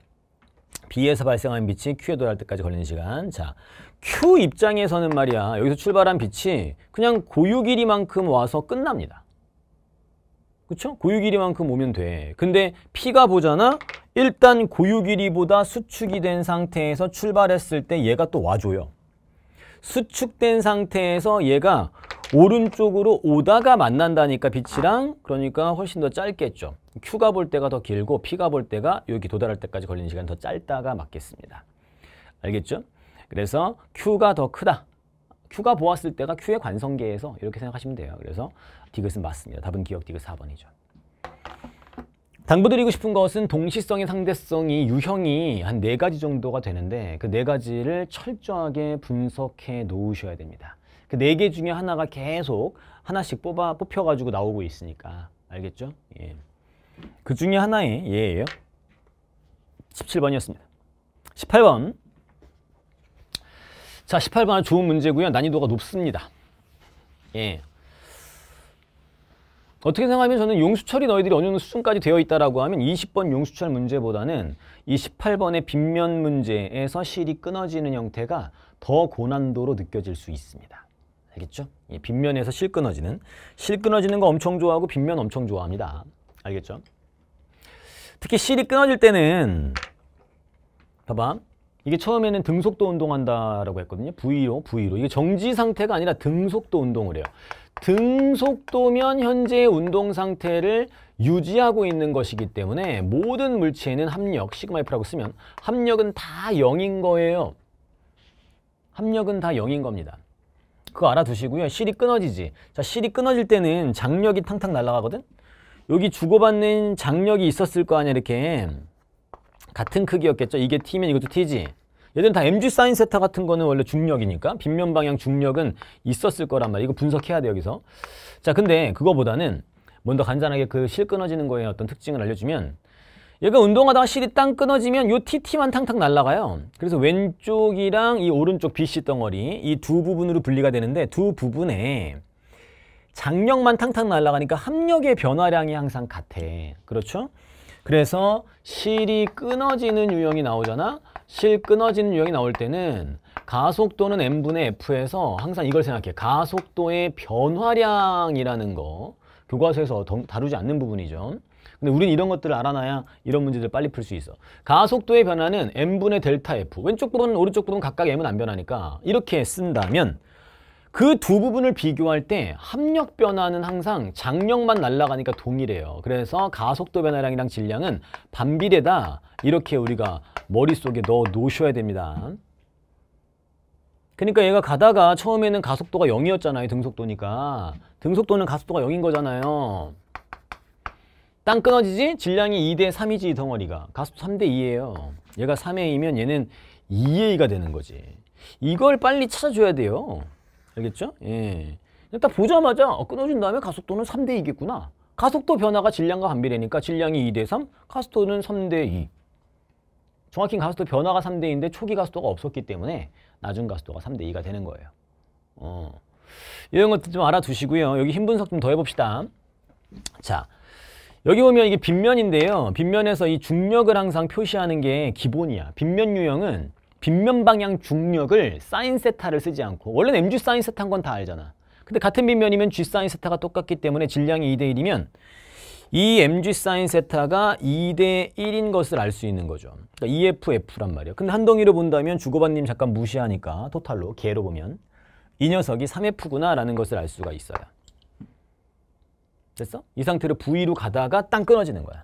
B에서 발생한 빛이 Q에 도달할 때까지 걸리는 시간. 자, Q 입장에서는 말이야. 여기서 출발한 빛이 그냥 고유 길이만큼 와서 끝납니다. 그쵸? 고유 길이만큼 오면 돼. 근데 P가 보잖아? 일단 고유 길이보다 수축이 된 상태에서 출발했을 때 얘가 또 와줘요. 수축된 상태에서 얘가 오른쪽으로 오다가 만난다니까 빛이랑 그러니까 훨씬 더 짧겠죠. Q가 볼 때가 더 길고 P가 볼 때가 여기 도달할 때까지 걸리는 시간 이더 짧다가 맞겠습니다. 알겠죠? 그래서 Q가 더 크다. Q가 보았을 때가 Q의 관성계에서 이렇게 생각하시면 돼요. 그래서 디귿은 맞습니다. 답은 기억 디귿 4번이죠. 당부드리고 싶은 것은 동시성의 상대성이 유형이 한 네가지 정도가 되는데 그 네가지를 철저하게 분석해 놓으셔야 됩니다. 그네개 중에 하나가 계속 하나씩 뽑아 뽑혀가지고 나오고 있으니까 알겠죠? 예. 그 중에 하나의 예예요. 17번이었습니다. 18번. 자, 18번 좋은 문제고요. 난이도가 높습니다. 예. 어떻게 생각하면 저는 용수철이 너희들이 어느 정도 수준까지 되어 있다라고 하면 20번 용수철 문제보다는 이 18번의 빗면 문제에서 실이 끊어지는 형태가 더 고난도로 느껴질 수 있습니다. 알겠죠? 예, 빗면에서 실 끊어지는 실 끊어지는 거 엄청 좋아하고 빗면 엄청 좋아합니다. 알겠죠? 특히 실이 끊어질 때는 봐봐 이게 처음에는 등속도 운동한다라고 했거든요. V로 V로 이게 정지 상태가 아니라 등속도 운동을 해요. 등속도면 현재의 운동 상태를 유지하고 있는 것이기 때문에 모든 물체에는 합력, 시그마 F라고 쓰면 합력은 다 0인 거예요. 합력은 다 0인 겁니다. 그거 알아두시고요. 실이 끊어지지. 자, 실이 끊어질 때는 장력이 탕탕 날아가거든? 여기 주고받는 장력이 있었을 거 아니야, 이렇게. 같은 크기였겠죠? 이게 T면 이것도 T지. 얘들은 다 MG 사인 세타 같은 거는 원래 중력이니까 빗면 방향 중력은 있었을 거란 말이야. 이거 분석해야 돼, 여기서. 자, 근데 그거보다는 먼저 간단하게 그 실 끊어지는 거에 어떤 특징을 알려주면 얘가 운동하다가 실이 땅 끊어지면 요 TT만 탕탕 날라가요. 그래서 왼쪽이랑 이 오른쪽 BC 덩어리 이 두 부분으로 분리가 되는데 두 부분에 장력만 탕탕 날라가니까 합력의 변화량이 항상 같아. 그렇죠? 그래서 실이 끊어지는 유형이 나오잖아. 실 끊어지는 유형이 나올 때는 가속도는 m분의 f에서 항상 이걸 생각해. 가속도의 변화량이라는 거 교과서에서 다루지 않는 부분이죠. 근데 우린 이런 것들을 알아놔야 이런 문제들 빨리 풀 수 있어. 가속도의 변화는 m분의 델타 f. 왼쪽 부분, 오른쪽 부분 각각 m은 안 변하니까 이렇게 쓴다면 그 두 부분을 비교할 때 합력 변화는 항상 장력만 날아가니까 동일해요. 그래서 가속도 변화량이랑 질량은 반비례다. 이렇게 우리가 머릿속에 넣어 놓으셔야 됩니다. 그러니까 얘가 가다가 처음에는 가속도가 0이었잖아요. 등속도니까. 등속도는 가속도가 0인 거잖아요. 땅 끊어지지? 질량이 2대 3이지 이 덩어리가. 가속도 3대 2예요. 얘가 3에 이면 얘는 2A가 되는 거지. 이걸 빨리 찾아줘야 돼요. 알겠죠? 예. 딱 보자마자 어, 끊어진 다음에 가속도는 3대 2겠구나. 가속도 변화가 질량과 반비례니까 질량이 2대 3, 가속도는 3대 2. 정확히 가속도 변화가 3대 인데 초기 가속도가 없었기 때문에 낮은 가속도가 3대 2가 되는 거예요. 어. 이런 것들 좀 알아두시고요. 여기 흰 분석 좀 더 해봅시다. 자, 여기 보면 이게 빗면인데요. 빗면에서 이 중력을 항상 표시하는 게 기본이야. 빗면 유형은 빗면 방향 중력을 사인 세타를 쓰지 않고 원래는 mg 사인 세타인 건 다 알잖아. 근데 같은 빗면이면 g 사인 세타가 똑같기 때문에 질량이 2대 1이면 이 mg 사인 세타가 2대 1인 것을 알 수 있는 거죠. 그러니까 EFF란 말이야. 근데 한동이로 본다면 주고받님 잠깐 무시하니까 토탈로 개로 보면 이 녀석이 3F구나라는 것을 알 수가 있어요. 됐어? 이 상태로 V로 가다가 땅 끊어지는 거야.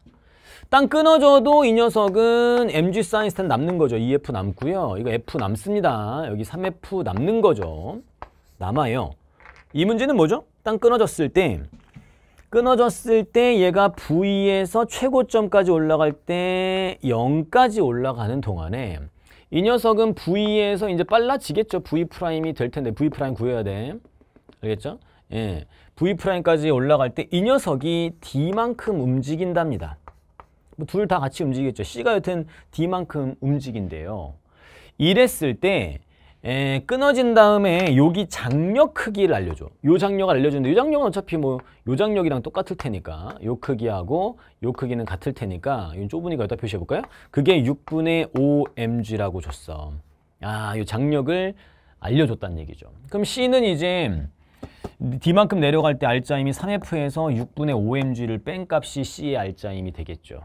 땅 끊어져도 이 녀석은 MG 사인스탄 남는 거죠. EF 남고요. 이거 F 남습니다. 여기 3F 남는 거죠. 남아요. 이 문제는 뭐죠? 땅 끊어졌을 때 끊어졌을 때 얘가 V에서 최고점까지 올라갈 때 0까지 올라가는 동안에 이 녀석은 V에서 이제 빨라지겠죠. V 프라임이 될 텐데 V 프라임 구해야 돼. 알겠죠? 예. V'까지 프라 올라갈 때 이 녀석이 D만큼 움직인답니다. 뭐둘다 같이 움직이겠죠. C가 여튼 D만큼 움직인데요 이랬을 때 에, 끊어진 다음에 여기 장력 크기를 알려줘. 요 장력을 알려주는데 요 장력은 어차피 뭐 요 장력이랑 똑같을 테니까 요 크기하고 요 크기는 같을 테니까 이 좁으니까 여기다 표시해볼까요? 그게 6분의 5mg라고 줬어. 아, 요 장력을 알려줬다는 얘기죠. 그럼 C는 이제 D만큼 내려갈 때알짜임이 3F에서 6분의 5mg를 뺀 값이 C의 알짜임이 되겠죠.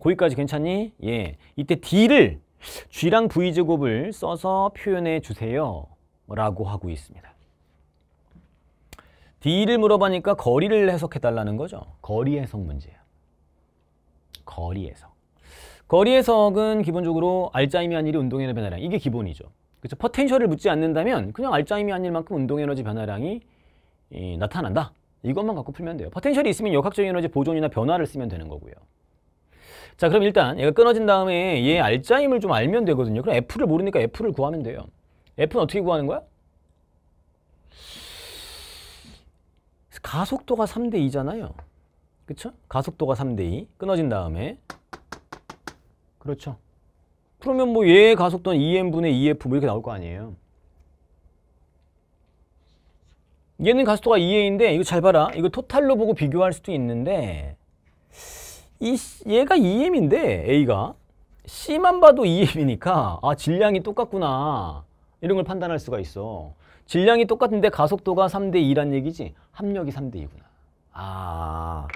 거기까지 괜찮니? 예. 이때 D를 G랑 V제곱을 써서 표현해 주세요. 라고 하고 있습니다. D를 물어보니까 거리를 해석해달라는 거죠. 거리 해석 문제야. 거리 해석. 거리 해석은 기본적으로 알짜임이 아니라 운동에너지 변화량. 이게 기본이죠. 그렇죠 퍼텐셜을 묻지 않는다면 그냥 알짜임이 아닐 만큼 운동에너지 변화량이 이, 나타난다. 이것만 갖고 풀면 돼요. 포텐셜이 있으면 역학적 에너지 보존이나 변화를 쓰면 되는 거고요. 자 그럼 일단 얘가 끊어진 다음에 얘 알짜임을 좀 알면 되거든요. 그럼 F를 모르니까 F를 구하면 돼요. F는 어떻게 구하는 거야? 가속도가 3대 2잖아요. 그쵸? 가속도가 3대 2. 끊어진 다음에 그렇죠. 그러면 뭐 얘 가속도는 2m분의 2f 뭐 이렇게 나올 거 아니에요. 얘는 가스도가 2A인데 이거 잘 봐라. 이거 토탈로 보고 비교할 수도 있는데 이 얘가 2M인데 e A가 C만 봐도 2M이니까 e 아 질량이 똑같구나 이런 걸 판단할 수가 있어. 질량이 똑같은데 가속도가 3대 2란 얘기지 합력이 3대 2구나. 아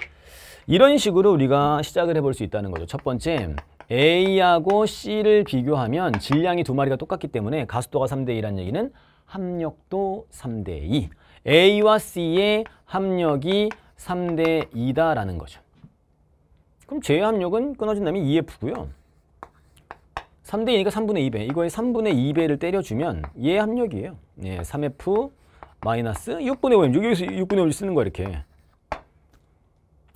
이런 식으로 우리가 시작을 해볼 수 있다는 거죠. 첫 번째 A하고 C를 비교하면 질량이 두 마리가 똑같기 때문에 가속도가 3대 2란 얘기는 합력도 3대 2. A와 C의 합력이 3대 2다라는 거죠. 그럼 J의 합력은 끊어진 다음 2F고요. E 3대 2니까 3분의 2배. 이거에 3분의 2배를 때려주면 얘 합력이에요. 예, 3F 마이너스 6분의 5M. 여기서 6분의 5를 쓰는 거야, 이렇게.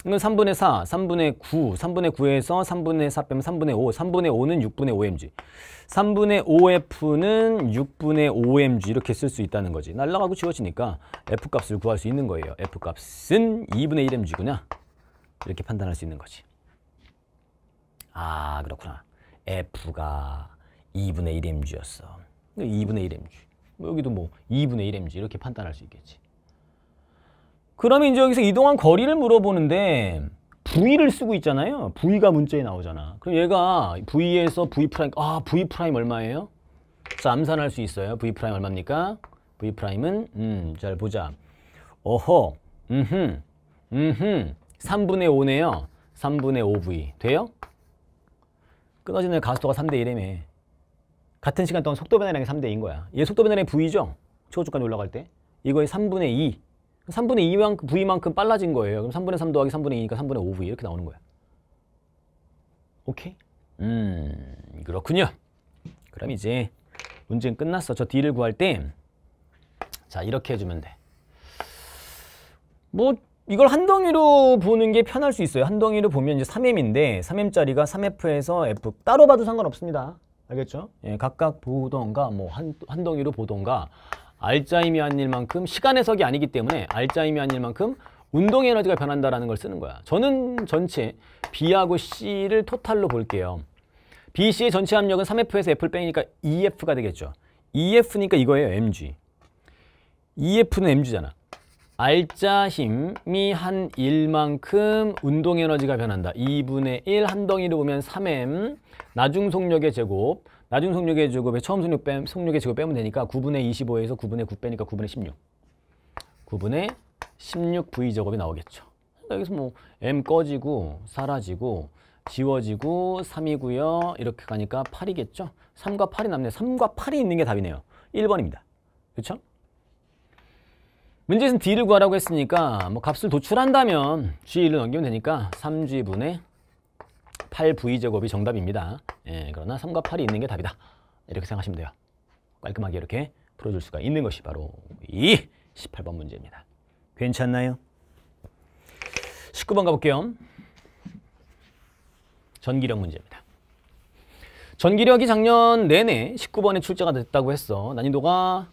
이건 3분의 4, 3분의 9, 3분의 9에서 3분의 4 빼면 3분의 5, 3분의 5는 6분의 5mg. 3분의 5f는 6분의 5mg 이렇게 쓸 수 있다는 거지. 날라가고 지워지니까 f값을 구할 수 있는 거예요. f값은 2분의 1mg구나. 이렇게 판단할 수 있는 거지. 아 그렇구나. f가 2분의 1mg였어. 2분의 1mg. 뭐 여기도 뭐 2분의 1mg 이렇게 판단할 수 있겠지. 그러면 이제 여기서 이동한 거리를 물어보는데 V를 쓰고 있잖아요. V가 문자에 나오잖아. 그럼 얘가 V에서 V 프라임, 아, V 프라임 얼마예요? 자, 암산할 수 있어요. V 프라임 얼마입니까? V 프라임은, 음, 잘 보자. 어허, 음흠, 음흠, 3분의 5네요. 3분의 5V. 돼요? 끊어지는 가속도가 3대 1이네. 같은 시간 동안 속도 변화량이 3대 2인 거야. 얘 속도 변화량이 V죠? 초고조까지 올라갈 때. 이거의 3분의 2. 3분의 2만큼, V만큼 빨라진 거예요. 그럼 3분의 3 더하기 3분의 2니까 3분의 5V 이렇게 나오는 거예요 오케이? 음, 그렇군요. 그럼 이제 문제는 끝났어. 저 D를 구할 때, 자, 이렇게 해주면 돼. 뭐, 이걸 한 덩이로 보는 게 편할 수 있어요. 한 덩이로 보면 이제 3m인데, 3m짜리가 3f에서 f 따로 봐도 상관없습니다. 알겠죠? 예, 각각 보던가, 뭐, 한, 한 덩이로 보던가, 알짜임이 한 일만큼 시간 해석이 아니기 때문에 알짜임이 한 일만큼 운동 에너지가 변한다라는 걸 쓰는 거야. 저는 전체 B하고 C를 토탈로 볼게요. B, C의 전체 압력은 3F에서 F를 빼니까 EF가 되겠죠. EF니까 이거예요, MG. EF는 MG잖아. 알짜 힘이 한 1만큼 운동 에너지가 변한다. 2분의 1한 덩이로 보면 3M, 나중 속력의 제곱, 나중 속력의 제곱에 처음 속력 빼, 속력의 제곱 빼면 되니까 9분의 25에서 9분의 9 빼니까 9분의 16. 9분의 16v 제곱이 나오겠죠. 그러니까 여기서 뭐 m 꺼지고 사라지고 지워지고 3이고요. 이렇게 가니까 8이겠죠. 3과 8이 남네. 요 3과 8이 있는 게 답이네요. 1번입니다. 그렇죠? 문제에서는 d를 구하라고 했으니까 뭐 값을 도출한다면 g1로 넘기면 되니까 3g분의 8V제곱이 정답입니다. 예, 그러나 3과 8이 있는 게 답이다. 이렇게 생각하시면 돼요. 깔끔하게 이렇게 풀어줄 수가 있는 것이 바로 이 18번 문제입니다. 괜찮나요? 19번 가볼게요. 전기력 문제입니다. 전기력이 작년 내내 19번에 출제가 됐다고 했어. 난이도가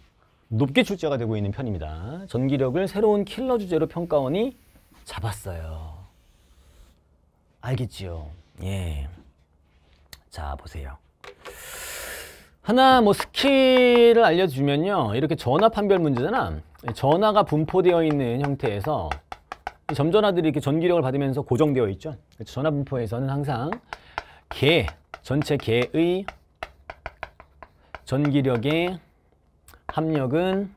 높게 출제가 되고 있는 편입니다. 전기력을 새로운 킬러 주제로 평가원이 잡았어요. 알겠지요? 예. 자, 보세요. 하나 뭐 스킬을 알려주면요. 이렇게 전화 판별 문제잖아. 전화가 분포되어 있는 형태에서 점전화들이 이렇게 전기력을 받으면서 고정되어 있죠. 그렇죠. 전화 분포에서는 항상 개, 전체 개의 전기력의 합력은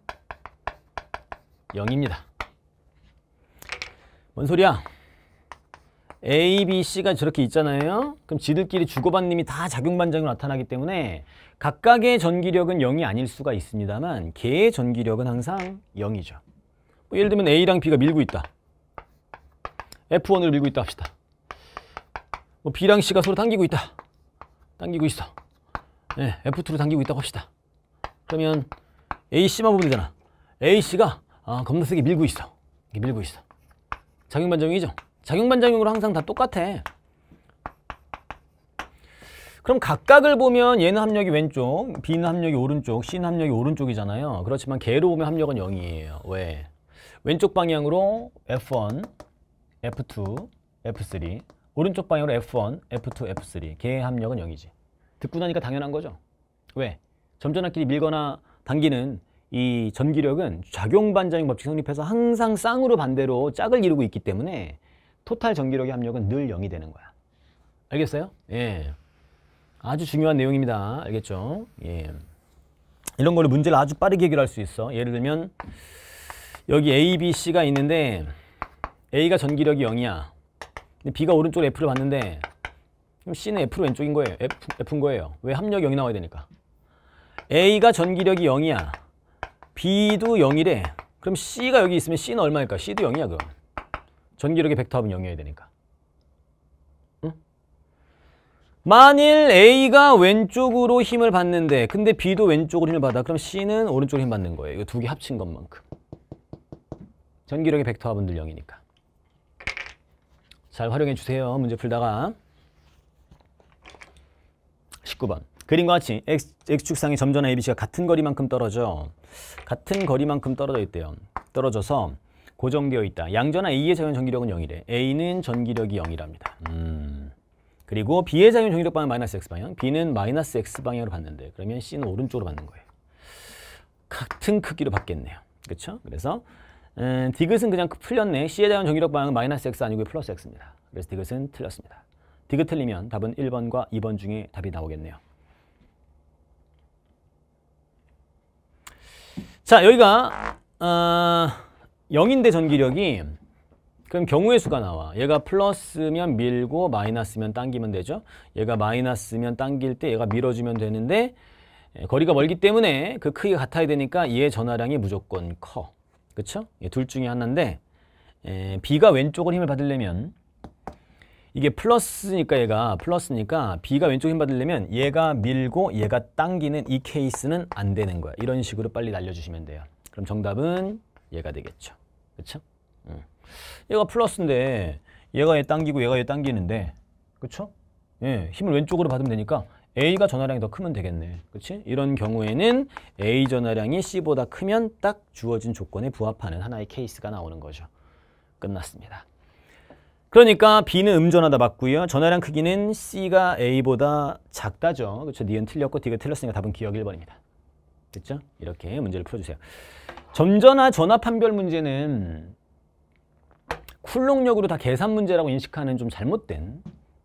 0입니다. 뭔 소리야? A, B, C가 저렇게 있잖아요. 그럼 지들끼리 주고받는 힘이 다 작용반작용으로 나타나기 때문에 각각의 전기력은 0이 아닐 수가 있습니다만 개의 전기력은 항상 0이죠. 뭐 예를 들면 A랑 B가 밀고 있다. f 1을 밀고 있다 합시다. 뭐 B랑 C가 서로 당기고 있다. 당기고 있어. 네, F2로 당기고 있다고 합시다. 그러면 AC만 보면 되잖아. AC가 아, 겁나 세게 밀고 있어. 이게 밀고 있어. 작용반작용이죠. 작용 반작용으로 항상 다 똑같아. 그럼 각각을 보면 얘는 합력이 왼쪽, B는 합력이 오른쪽, C는 합력이 오른쪽이잖아요. 그렇지만 개로 보면 합력은 0이에요. 왜? 왼쪽 방향으로 F1, F2, F3 오른쪽 방향으로 F1, F2, F3 개의 합력은 0이지. 듣고 나니까 당연한 거죠. 왜? 점전압끼리 밀거나 당기는 이 전기력은 작용 반작용 법칙 성립해서 항상 쌍으로 반대로 짝을 이루고 있기 때문에 토탈 전기력의 합력은 늘 0이 되는 거야. 알겠어요? 예. 아주 중요한 내용입니다. 알겠죠? 예. 이런 걸로 문제를 아주 빠르게 해결할 수 있어. 예를 들면 여기 A, B, C가 있는데 A가 전기력이 0이야. 근데 B가 오른쪽 으로 F를 봤는데 그럼 C는 F로 왼쪽인 거예요. F, F인 거예요. 왜 합력 이 0이 나와야 되니까. A가 전기력이 0이야. B도 0이래. 그럼 C가 여기 있으면 C는 얼마일까? C도 0이야 그럼. 전기력의 벡터합은 0이어야 되니까. 만일 A가 왼쪽으로 힘을 받는데 근데 B도 왼쪽으로 힘을 받아. 그럼 C는 오른쪽으로 힘 받는 거예요. 이거 두 개 합친 것만큼. 전기력의 벡터합은 늘 0이니까. 잘 활용해 주세요. 문제 풀다가. 19번. 그림과 같이 X, X축상의 점전화 ABC가 같은 거리만큼 떨어져 같은 거리만큼 떨어져 있대요. 떨어져서 고정되어 있다. 양전화 A의 자연 전기력은 0이래. A는 전기력이 0이랍니다. 음. 그리고 B의 자연 전기력 방향 마이너스 X방향, B는 마이너스 X방향으로 봤는데 그러면 C는 오른쪽으로 받는 거예요. 같은 크기로 받겠네요. 그렇죠? 그래서 음, 디귿은 그냥 풀렸네. c 의 대한 전기력 방향은 마이너스 X 아니고 플러스 X입니다. 그래서 디귿은 틀렸습니다. 디귿 틀리면 답은 1번과 2번 중에 답이 나오겠네요. 자, 여기가 어... 0인데 전기력이 그럼 경우의 수가 나와. 얘가 플러스면 밀고 마이너스면 당기면 되죠. 얘가 마이너스면 당길 때 얘가 밀어주면 되는데 예, 거리가 멀기 때문에 그 크기가 같아야 되니까 얘 전화량이 무조건 커. 그쵸? 예, 둘 중에 하나인데 에, 예, B가 왼쪽으로 힘을 받으려면 이게 플러스니까 얘가 플러스니까 B가 왼쪽 힘 받으려면 얘가 밀고 얘가 당기는 이 케이스는 안 되는 거야. 이런 식으로 빨리 날려주시면 돼요. 그럼 정답은 얘가 되겠죠. 그쵸? 음. 얘가 플러스인데 얘가 얘 당기고 얘가 얘 당기는데 그쵸? 예, 힘을 왼쪽으로 받으면 되니까 A가 전화량이 더 크면 되겠네. 그치? 이런 경우에는 A 전화량이 C보다 크면 딱 주어진 조건에 부합하는 하나의 케이스가 나오는 거죠. 끝났습니다. 그러니까 B는 음전하다 맞고요. 전화량 크기는 C가 A보다 작다죠. 그렇 니은 틀렸고 D가 틀렸으니까 답은 기억 1번입니다. 됐죠? 이렇게 문제를 풀어주세요. 전전화 전화 판별 문제는 쿨록력으로 다 계산 문제라고 인식하는 좀 잘못된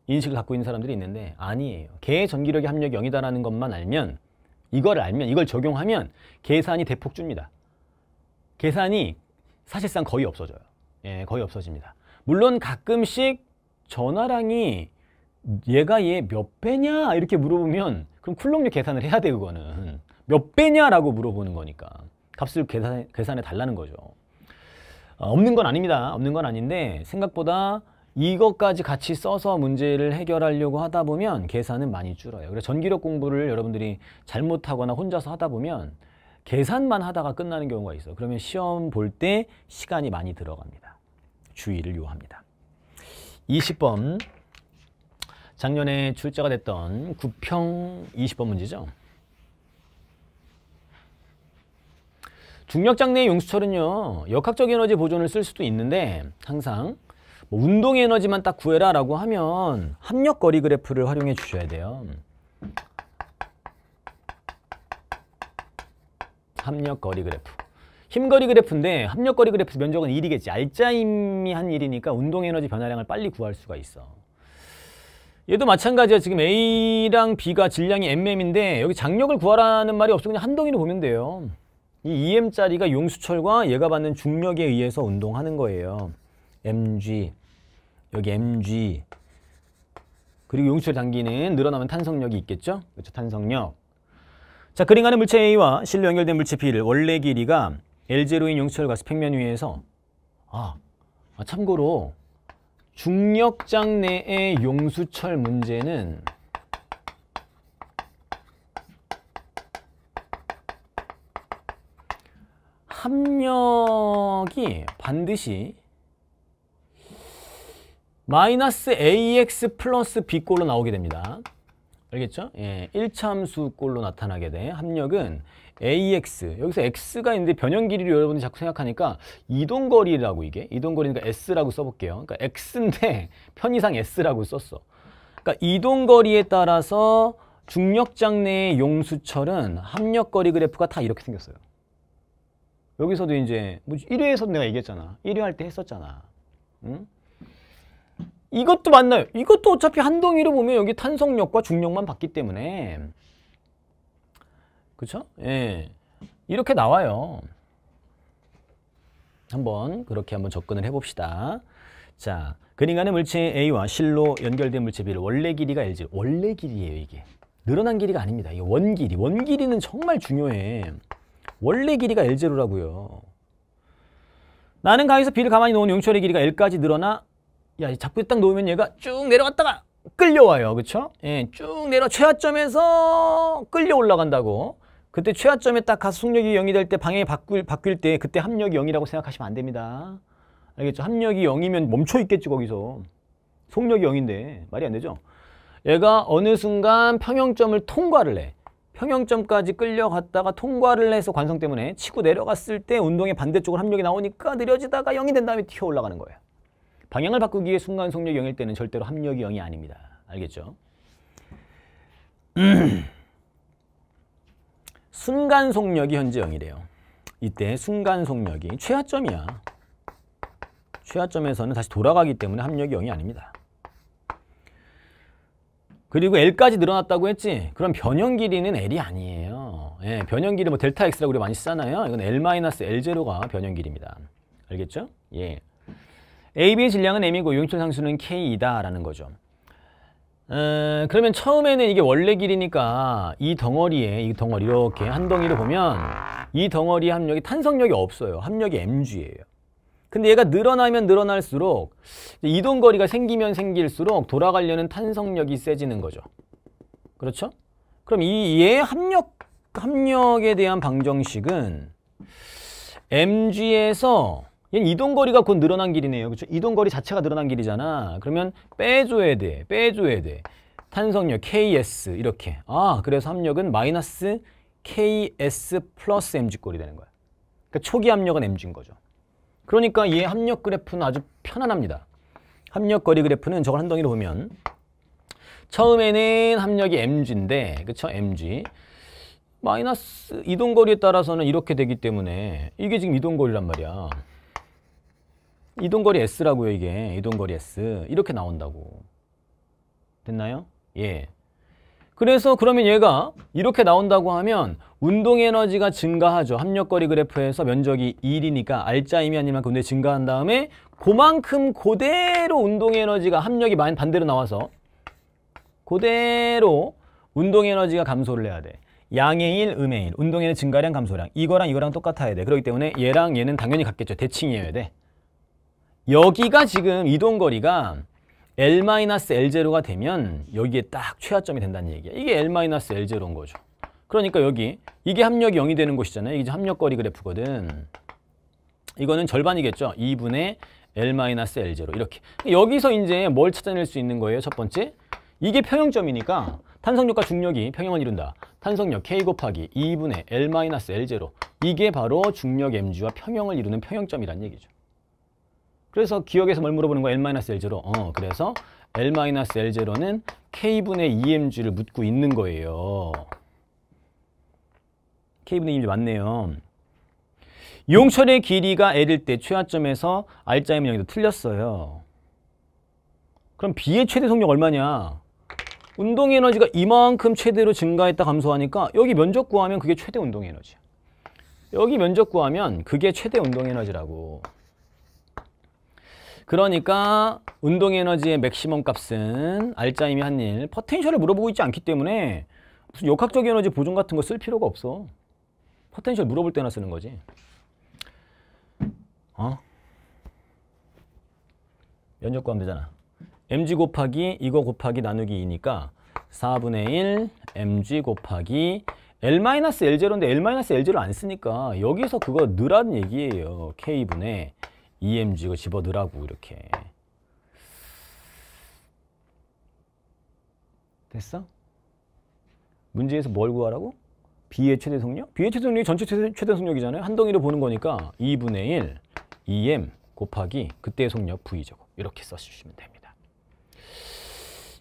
인식을 갖고 있는 사람들이 있는데 아니에요. 개의 전기력의 합력이 0이다라는 것만 알면 이걸 알면 이걸 적용하면 계산이 대폭 줍니다. 계산이 사실상 거의 없어져요. 예, 거의 없어집니다. 물론 가끔씩 전화량이 얘가 얘 몇 배냐 이렇게 물어보면 그럼 쿨록력 계산을 해야 돼 그거는 몇 배냐라고 물어보는 거니까 값을 계산, 계산해 달라는 거죠. 어, 없는 건 아닙니다. 없는 건 아닌데 생각보다 이것까지 같이 써서 문제를 해결하려고 하다 보면 계산은 많이 줄어요. 그래서 전기력 공부를 여러분들이 잘못하거나 혼자서 하다 보면 계산만 하다가 끝나는 경우가 있어요. 그러면 시험 볼 때 시간이 많이 들어갑니다. 주의를 요합니다. 20번 작년에 출제가 됐던 9평 20번 문제죠. 중력장내의 용수철은요 역학적 에너지 보존을 쓸 수도 있는데 항상 뭐 운동 에너지만 딱 구해라 라고 하면 합력 거리 그래프를 활용해 주셔야 돼요 합력 거리 그래프 힘 거리 그래프인데 합력 거리 그래프 면적은 1이겠지 알짜임이 한 1이니까 운동 에너지 변화량을 빨리 구할 수가 있어 얘도 마찬가지야 지금 A랑 B가 질량이 MM인데 여기 장력을 구하라는 말이 없어 그냥 한 덩이로 보면 돼요 이 EM짜리가 용수철과 얘가 받는 중력에 의해서 운동하는 거예요. mg 여기 mg 그리고 용수철 단기는 늘어나면 탄성력이 있겠죠? 그렇죠. 탄성력. 자, 그림 가는 물체 A와 실로 연결된 물체 B를 원래 길이가 l 제인 용수철 가스 평면 위에서 아, 아, 참고로 중력장 내의 용수철 문제는 합력이 반드시 마이너스 ax 플러스 b꼴로 나오게 됩니다. 알겠죠? 예, 1참수꼴로 나타나게 돼. 합력은 ax. 여기서 x가 있는데 변형 길이를 여러분이 자꾸 생각하니까 이동거리라고 이게. 이동거리니까 s라고 써볼게요. 그러니까 x인데 편의상 s라고 썼어. 그러니까 이동거리에 따라서 중력장 내의 용수철은 합력거리 그래프가 다 이렇게 생겼어요. 여기서도 이제 뭐 1회에서 내가 얘기했잖아. 1회 할 때 했었잖아. 응? 이것도 맞나요? 이것도 어차피 한덩이로 보면 여기 탄성력과 중력만 받기 때문에 그쵸? 예. 이렇게 나와요. 한번 그렇게 한번 접근을 해봅시다. 자, 그림니까 물체 A와 실로 연결된 물체 B를 원래 길이가 LG. 원래 길이에요, 이게. 늘어난 길이가 아닙니다. 이게 원 길이. 원 길이는 정말 중요해. 원래 길이가 L제로라고요. 나는 강에서 비를 가만히 놓은 용철의 길이가 L까지 늘어나 야 자꾸 딱 놓으면 얘가 쭉 내려갔다가 끌려와요. 그렇죠? 예, 쭉 내려 최하점에서 끌려 올라간다고. 그때 최하점에 딱 가서 속력이 0이 될 때 방향이 바꿀, 바뀔 때 그때 합력이 0이라고 생각하시면 안 됩니다. 알겠죠? 합력이 0이면 멈춰 있겠죠 거기서. 속력이 0인데 말이 안 되죠? 얘가 어느 순간 평형점을 통과를 해. 평형점까지 끌려갔다가 통과를 해서 관성 때문에 치고 내려갔을 때 운동의 반대쪽으로 합력이 나오니까 느려지다가 0이 된 다음에 튀어 올라가는 거예요. 방향을 바꾸기 위해 순간 속력 이 0일 때는 절대로 합력이 0이 아닙니다. 알겠죠? 순간 속력이 현재 0이래요. 이때 순간 속력이 최하점이야. 최하점에서는 다시 돌아가기 때문에 합력이 0이 아닙니다. 그리고 L까지 늘어났다고 했지? 그럼 변형 길이는 L이 아니에요. 예, 변형 길이 뭐 델타 X라고 우리 많이 쓰잖아요. 이건 L-L0가 변형 길이입니다. 알겠죠? 예. AB의 질량은 M이고 용철 상수는 K이다라는 거죠. 에, 어, 그러면 처음에는 이게 원래 길이니까 이 덩어리에 이 덩어리 이렇게 한 덩이를 보면 이 덩어리 합력이 탄성력이 없어요. 합력이 mg예요. 근데 얘가 늘어나면 늘어날수록 이동 거리가 생기면 생길수록 돌아가려는 탄성력이 세지는 거죠. 그렇죠? 그럼 이얘 합력 합력에 대한 방정식은 mg에서 얘는 이동 거리가 곧 늘어난 길이네요. 그렇죠? 이동 거리 자체가 늘어난 길이잖아. 그러면 빼줘야 돼. 빼줘야 돼. 탄성력 ks 이렇게. 아, 그래서 합력은 마이너스 ks 플러스 mg 꼴이 되는 거야. 그러니까 초기 합력은 mg인 거죠. 그러니까 얘 합력 그래프는 아주 편안합니다. 합력 거리 그래프는 저걸 한 덩이로 보면 처음에는 합력이 mg인데 그쵸 mg 마이너스 이동거리에 따라서는 이렇게 되기 때문에 이게 지금 이동거리란 말이야. 이동거리 s라고요 이게 이동거리 s 이렇게 나온다고 됐나요? 예 그래서 그러면 얘가 이렇게 나온다고 하면 운동 에너지가 증가하죠. 합력거리 그래프에서 면적이 1이니까 R자임이 아닌 만큼 근데 증가한 다음에 그만큼 그대로 운동 에너지가 합력이 많이 반대로 나와서 그대로 운동 에너지가 감소를 해야 돼. 양의 1, 음의 1. 운동의 일, 증가량, 감소량. 이거랑 이거랑 똑같아야 돼. 그렇기 때문에 얘랑 얘는 당연히 같겠죠. 대칭이어야 돼. 여기가 지금 이동거리가 L-L0가 되면 여기에 딱 최하점이 된다는 얘기야. 이게 L-L0인 거죠. 그러니까 여기 이게 합력이 0이 되는 곳이잖아요. 이게 합력거리 그래프거든. 이거는 절반이겠죠. 2분의 L-L0 이렇게. 여기서 이제 뭘 찾아낼 수 있는 거예요? 첫 번째. 이게 평형점이니까 탄성력과 중력이 평형을 이룬다. 탄성력 K 곱하기 2분의 L-L0 이게 바로 중력 Mg와 평형을 이루는 평형점이란 얘기죠. 그래서 기억에서 뭘 물어보는 거야? L-L0. 어, 그래서 L-L0는 K분의 EMG를 묻고 있는 거예요. K분의 EMG 맞네요. 용철의 길이가 L일 때 최하점에서 R자이면 여기도 틀렸어요. 그럼 B의 최대 속력 얼마냐? 운동 에너지가 이만큼 최대로 증가했다 감소하니까 여기 면적 구하면 그게 최대 운동 에너지야. 여기 면적 구하면 그게 최대 운동 에너지라고. 그러니까 운동 에너지의 맥시멈 값은 알짜임이 한일 포텐셜을 물어보고 있지 않기 때문에 무슨 역학적 에너지 보존 같은 거 쓸 필요가 없어. 포텐셜 물어볼 때나 쓰는 거지. 어? 면접 구하면 되잖아. mg 곱하기 이거 곱하기 나누기 2니까 4분의 1 mg 곱하기 L-L0인데 L-L0를 안 쓰니까 여기서 그거 느란 얘기예요. K분의 EMG 이거 집어넣으라고 이렇게 됐어? 문제에서 뭘 구하라고? B의 최대 속력? B의 최대 속력이 전체 최대, 최대 속력이잖아요. 한덩이로 보는 거니까 2분의 1 EM 곱하기 그때의 속력 v 제 이렇게 써주시면 됩니다.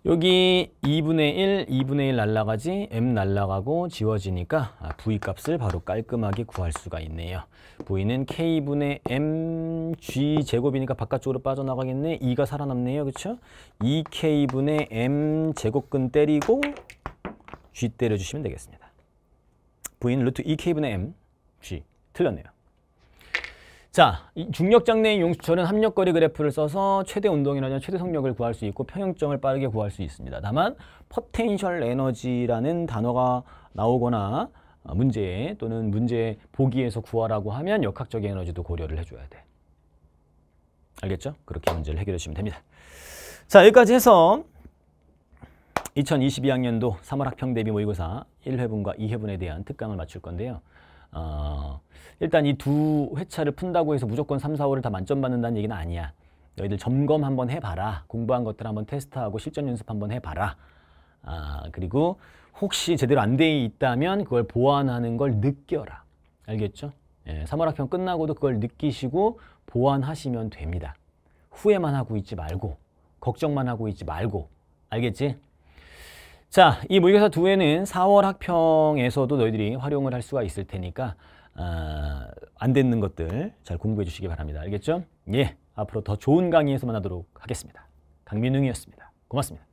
여기 2분의 1, 2분의 1 날라가지 m 날라가고 지워지니까 아, v 값을 바로 깔끔하게 구할 수가 있네요. v는 k분의 m g 제곱이니까 바깥쪽으로 빠져나가겠네. 2가 살아남네요. 그렇죠? 2k분의 m 제곱근 때리고 g 때려주시면 되겠습니다. v는 루트 2k분의 m g 틀렸네요. 자, 중력장애인 용수철은 합력거리 그래프를 써서 최대 운동이라는 최대 속력을 구할 수 있고 평형점을 빠르게 구할 수 있습니다. 다만 포텐셜 에너지라는 단어가 나오거나 어, 문제 또는 문제 보기에서 구하라고 하면 역학적 에너지도 고려를 해줘야 돼. 알겠죠? 그렇게 문제를 해결해 주시면 됩니다. 자, 여기까지 해서 2022학년도 3월 학평 대비 모의고사 1회분과 2회분에 대한 특강을 마칠 건데요. 어, 일단 이 두 회차를 푼다고 해서 무조건 3, 4월을 다 만점 받는다는 얘기는 아니야. 너희들 점검 한번 해봐라. 공부한 것들 한번 테스트하고 실전 연습 한번 해봐라. 아, 그리고 혹시 제대로 안 돼 있다면 그걸 보완하는 걸 느껴라. 알겠죠? 예, 3월 학평 끝나고도 그걸 느끼시고 보완하시면 됩니다. 후회만 하고 있지 말고, 걱정만 하고 있지 말고, 알겠지? 자, 이모의고사 2회는 4월 학평에서도 너희들이 활용을 할 수가 있을 테니까 어, 안 되는 것들 잘 공부해 주시기 바랍니다. 알겠죠? 예, 앞으로 더 좋은 강의에서 만나도록 하겠습니다. 강민웅이었습니다. 고맙습니다.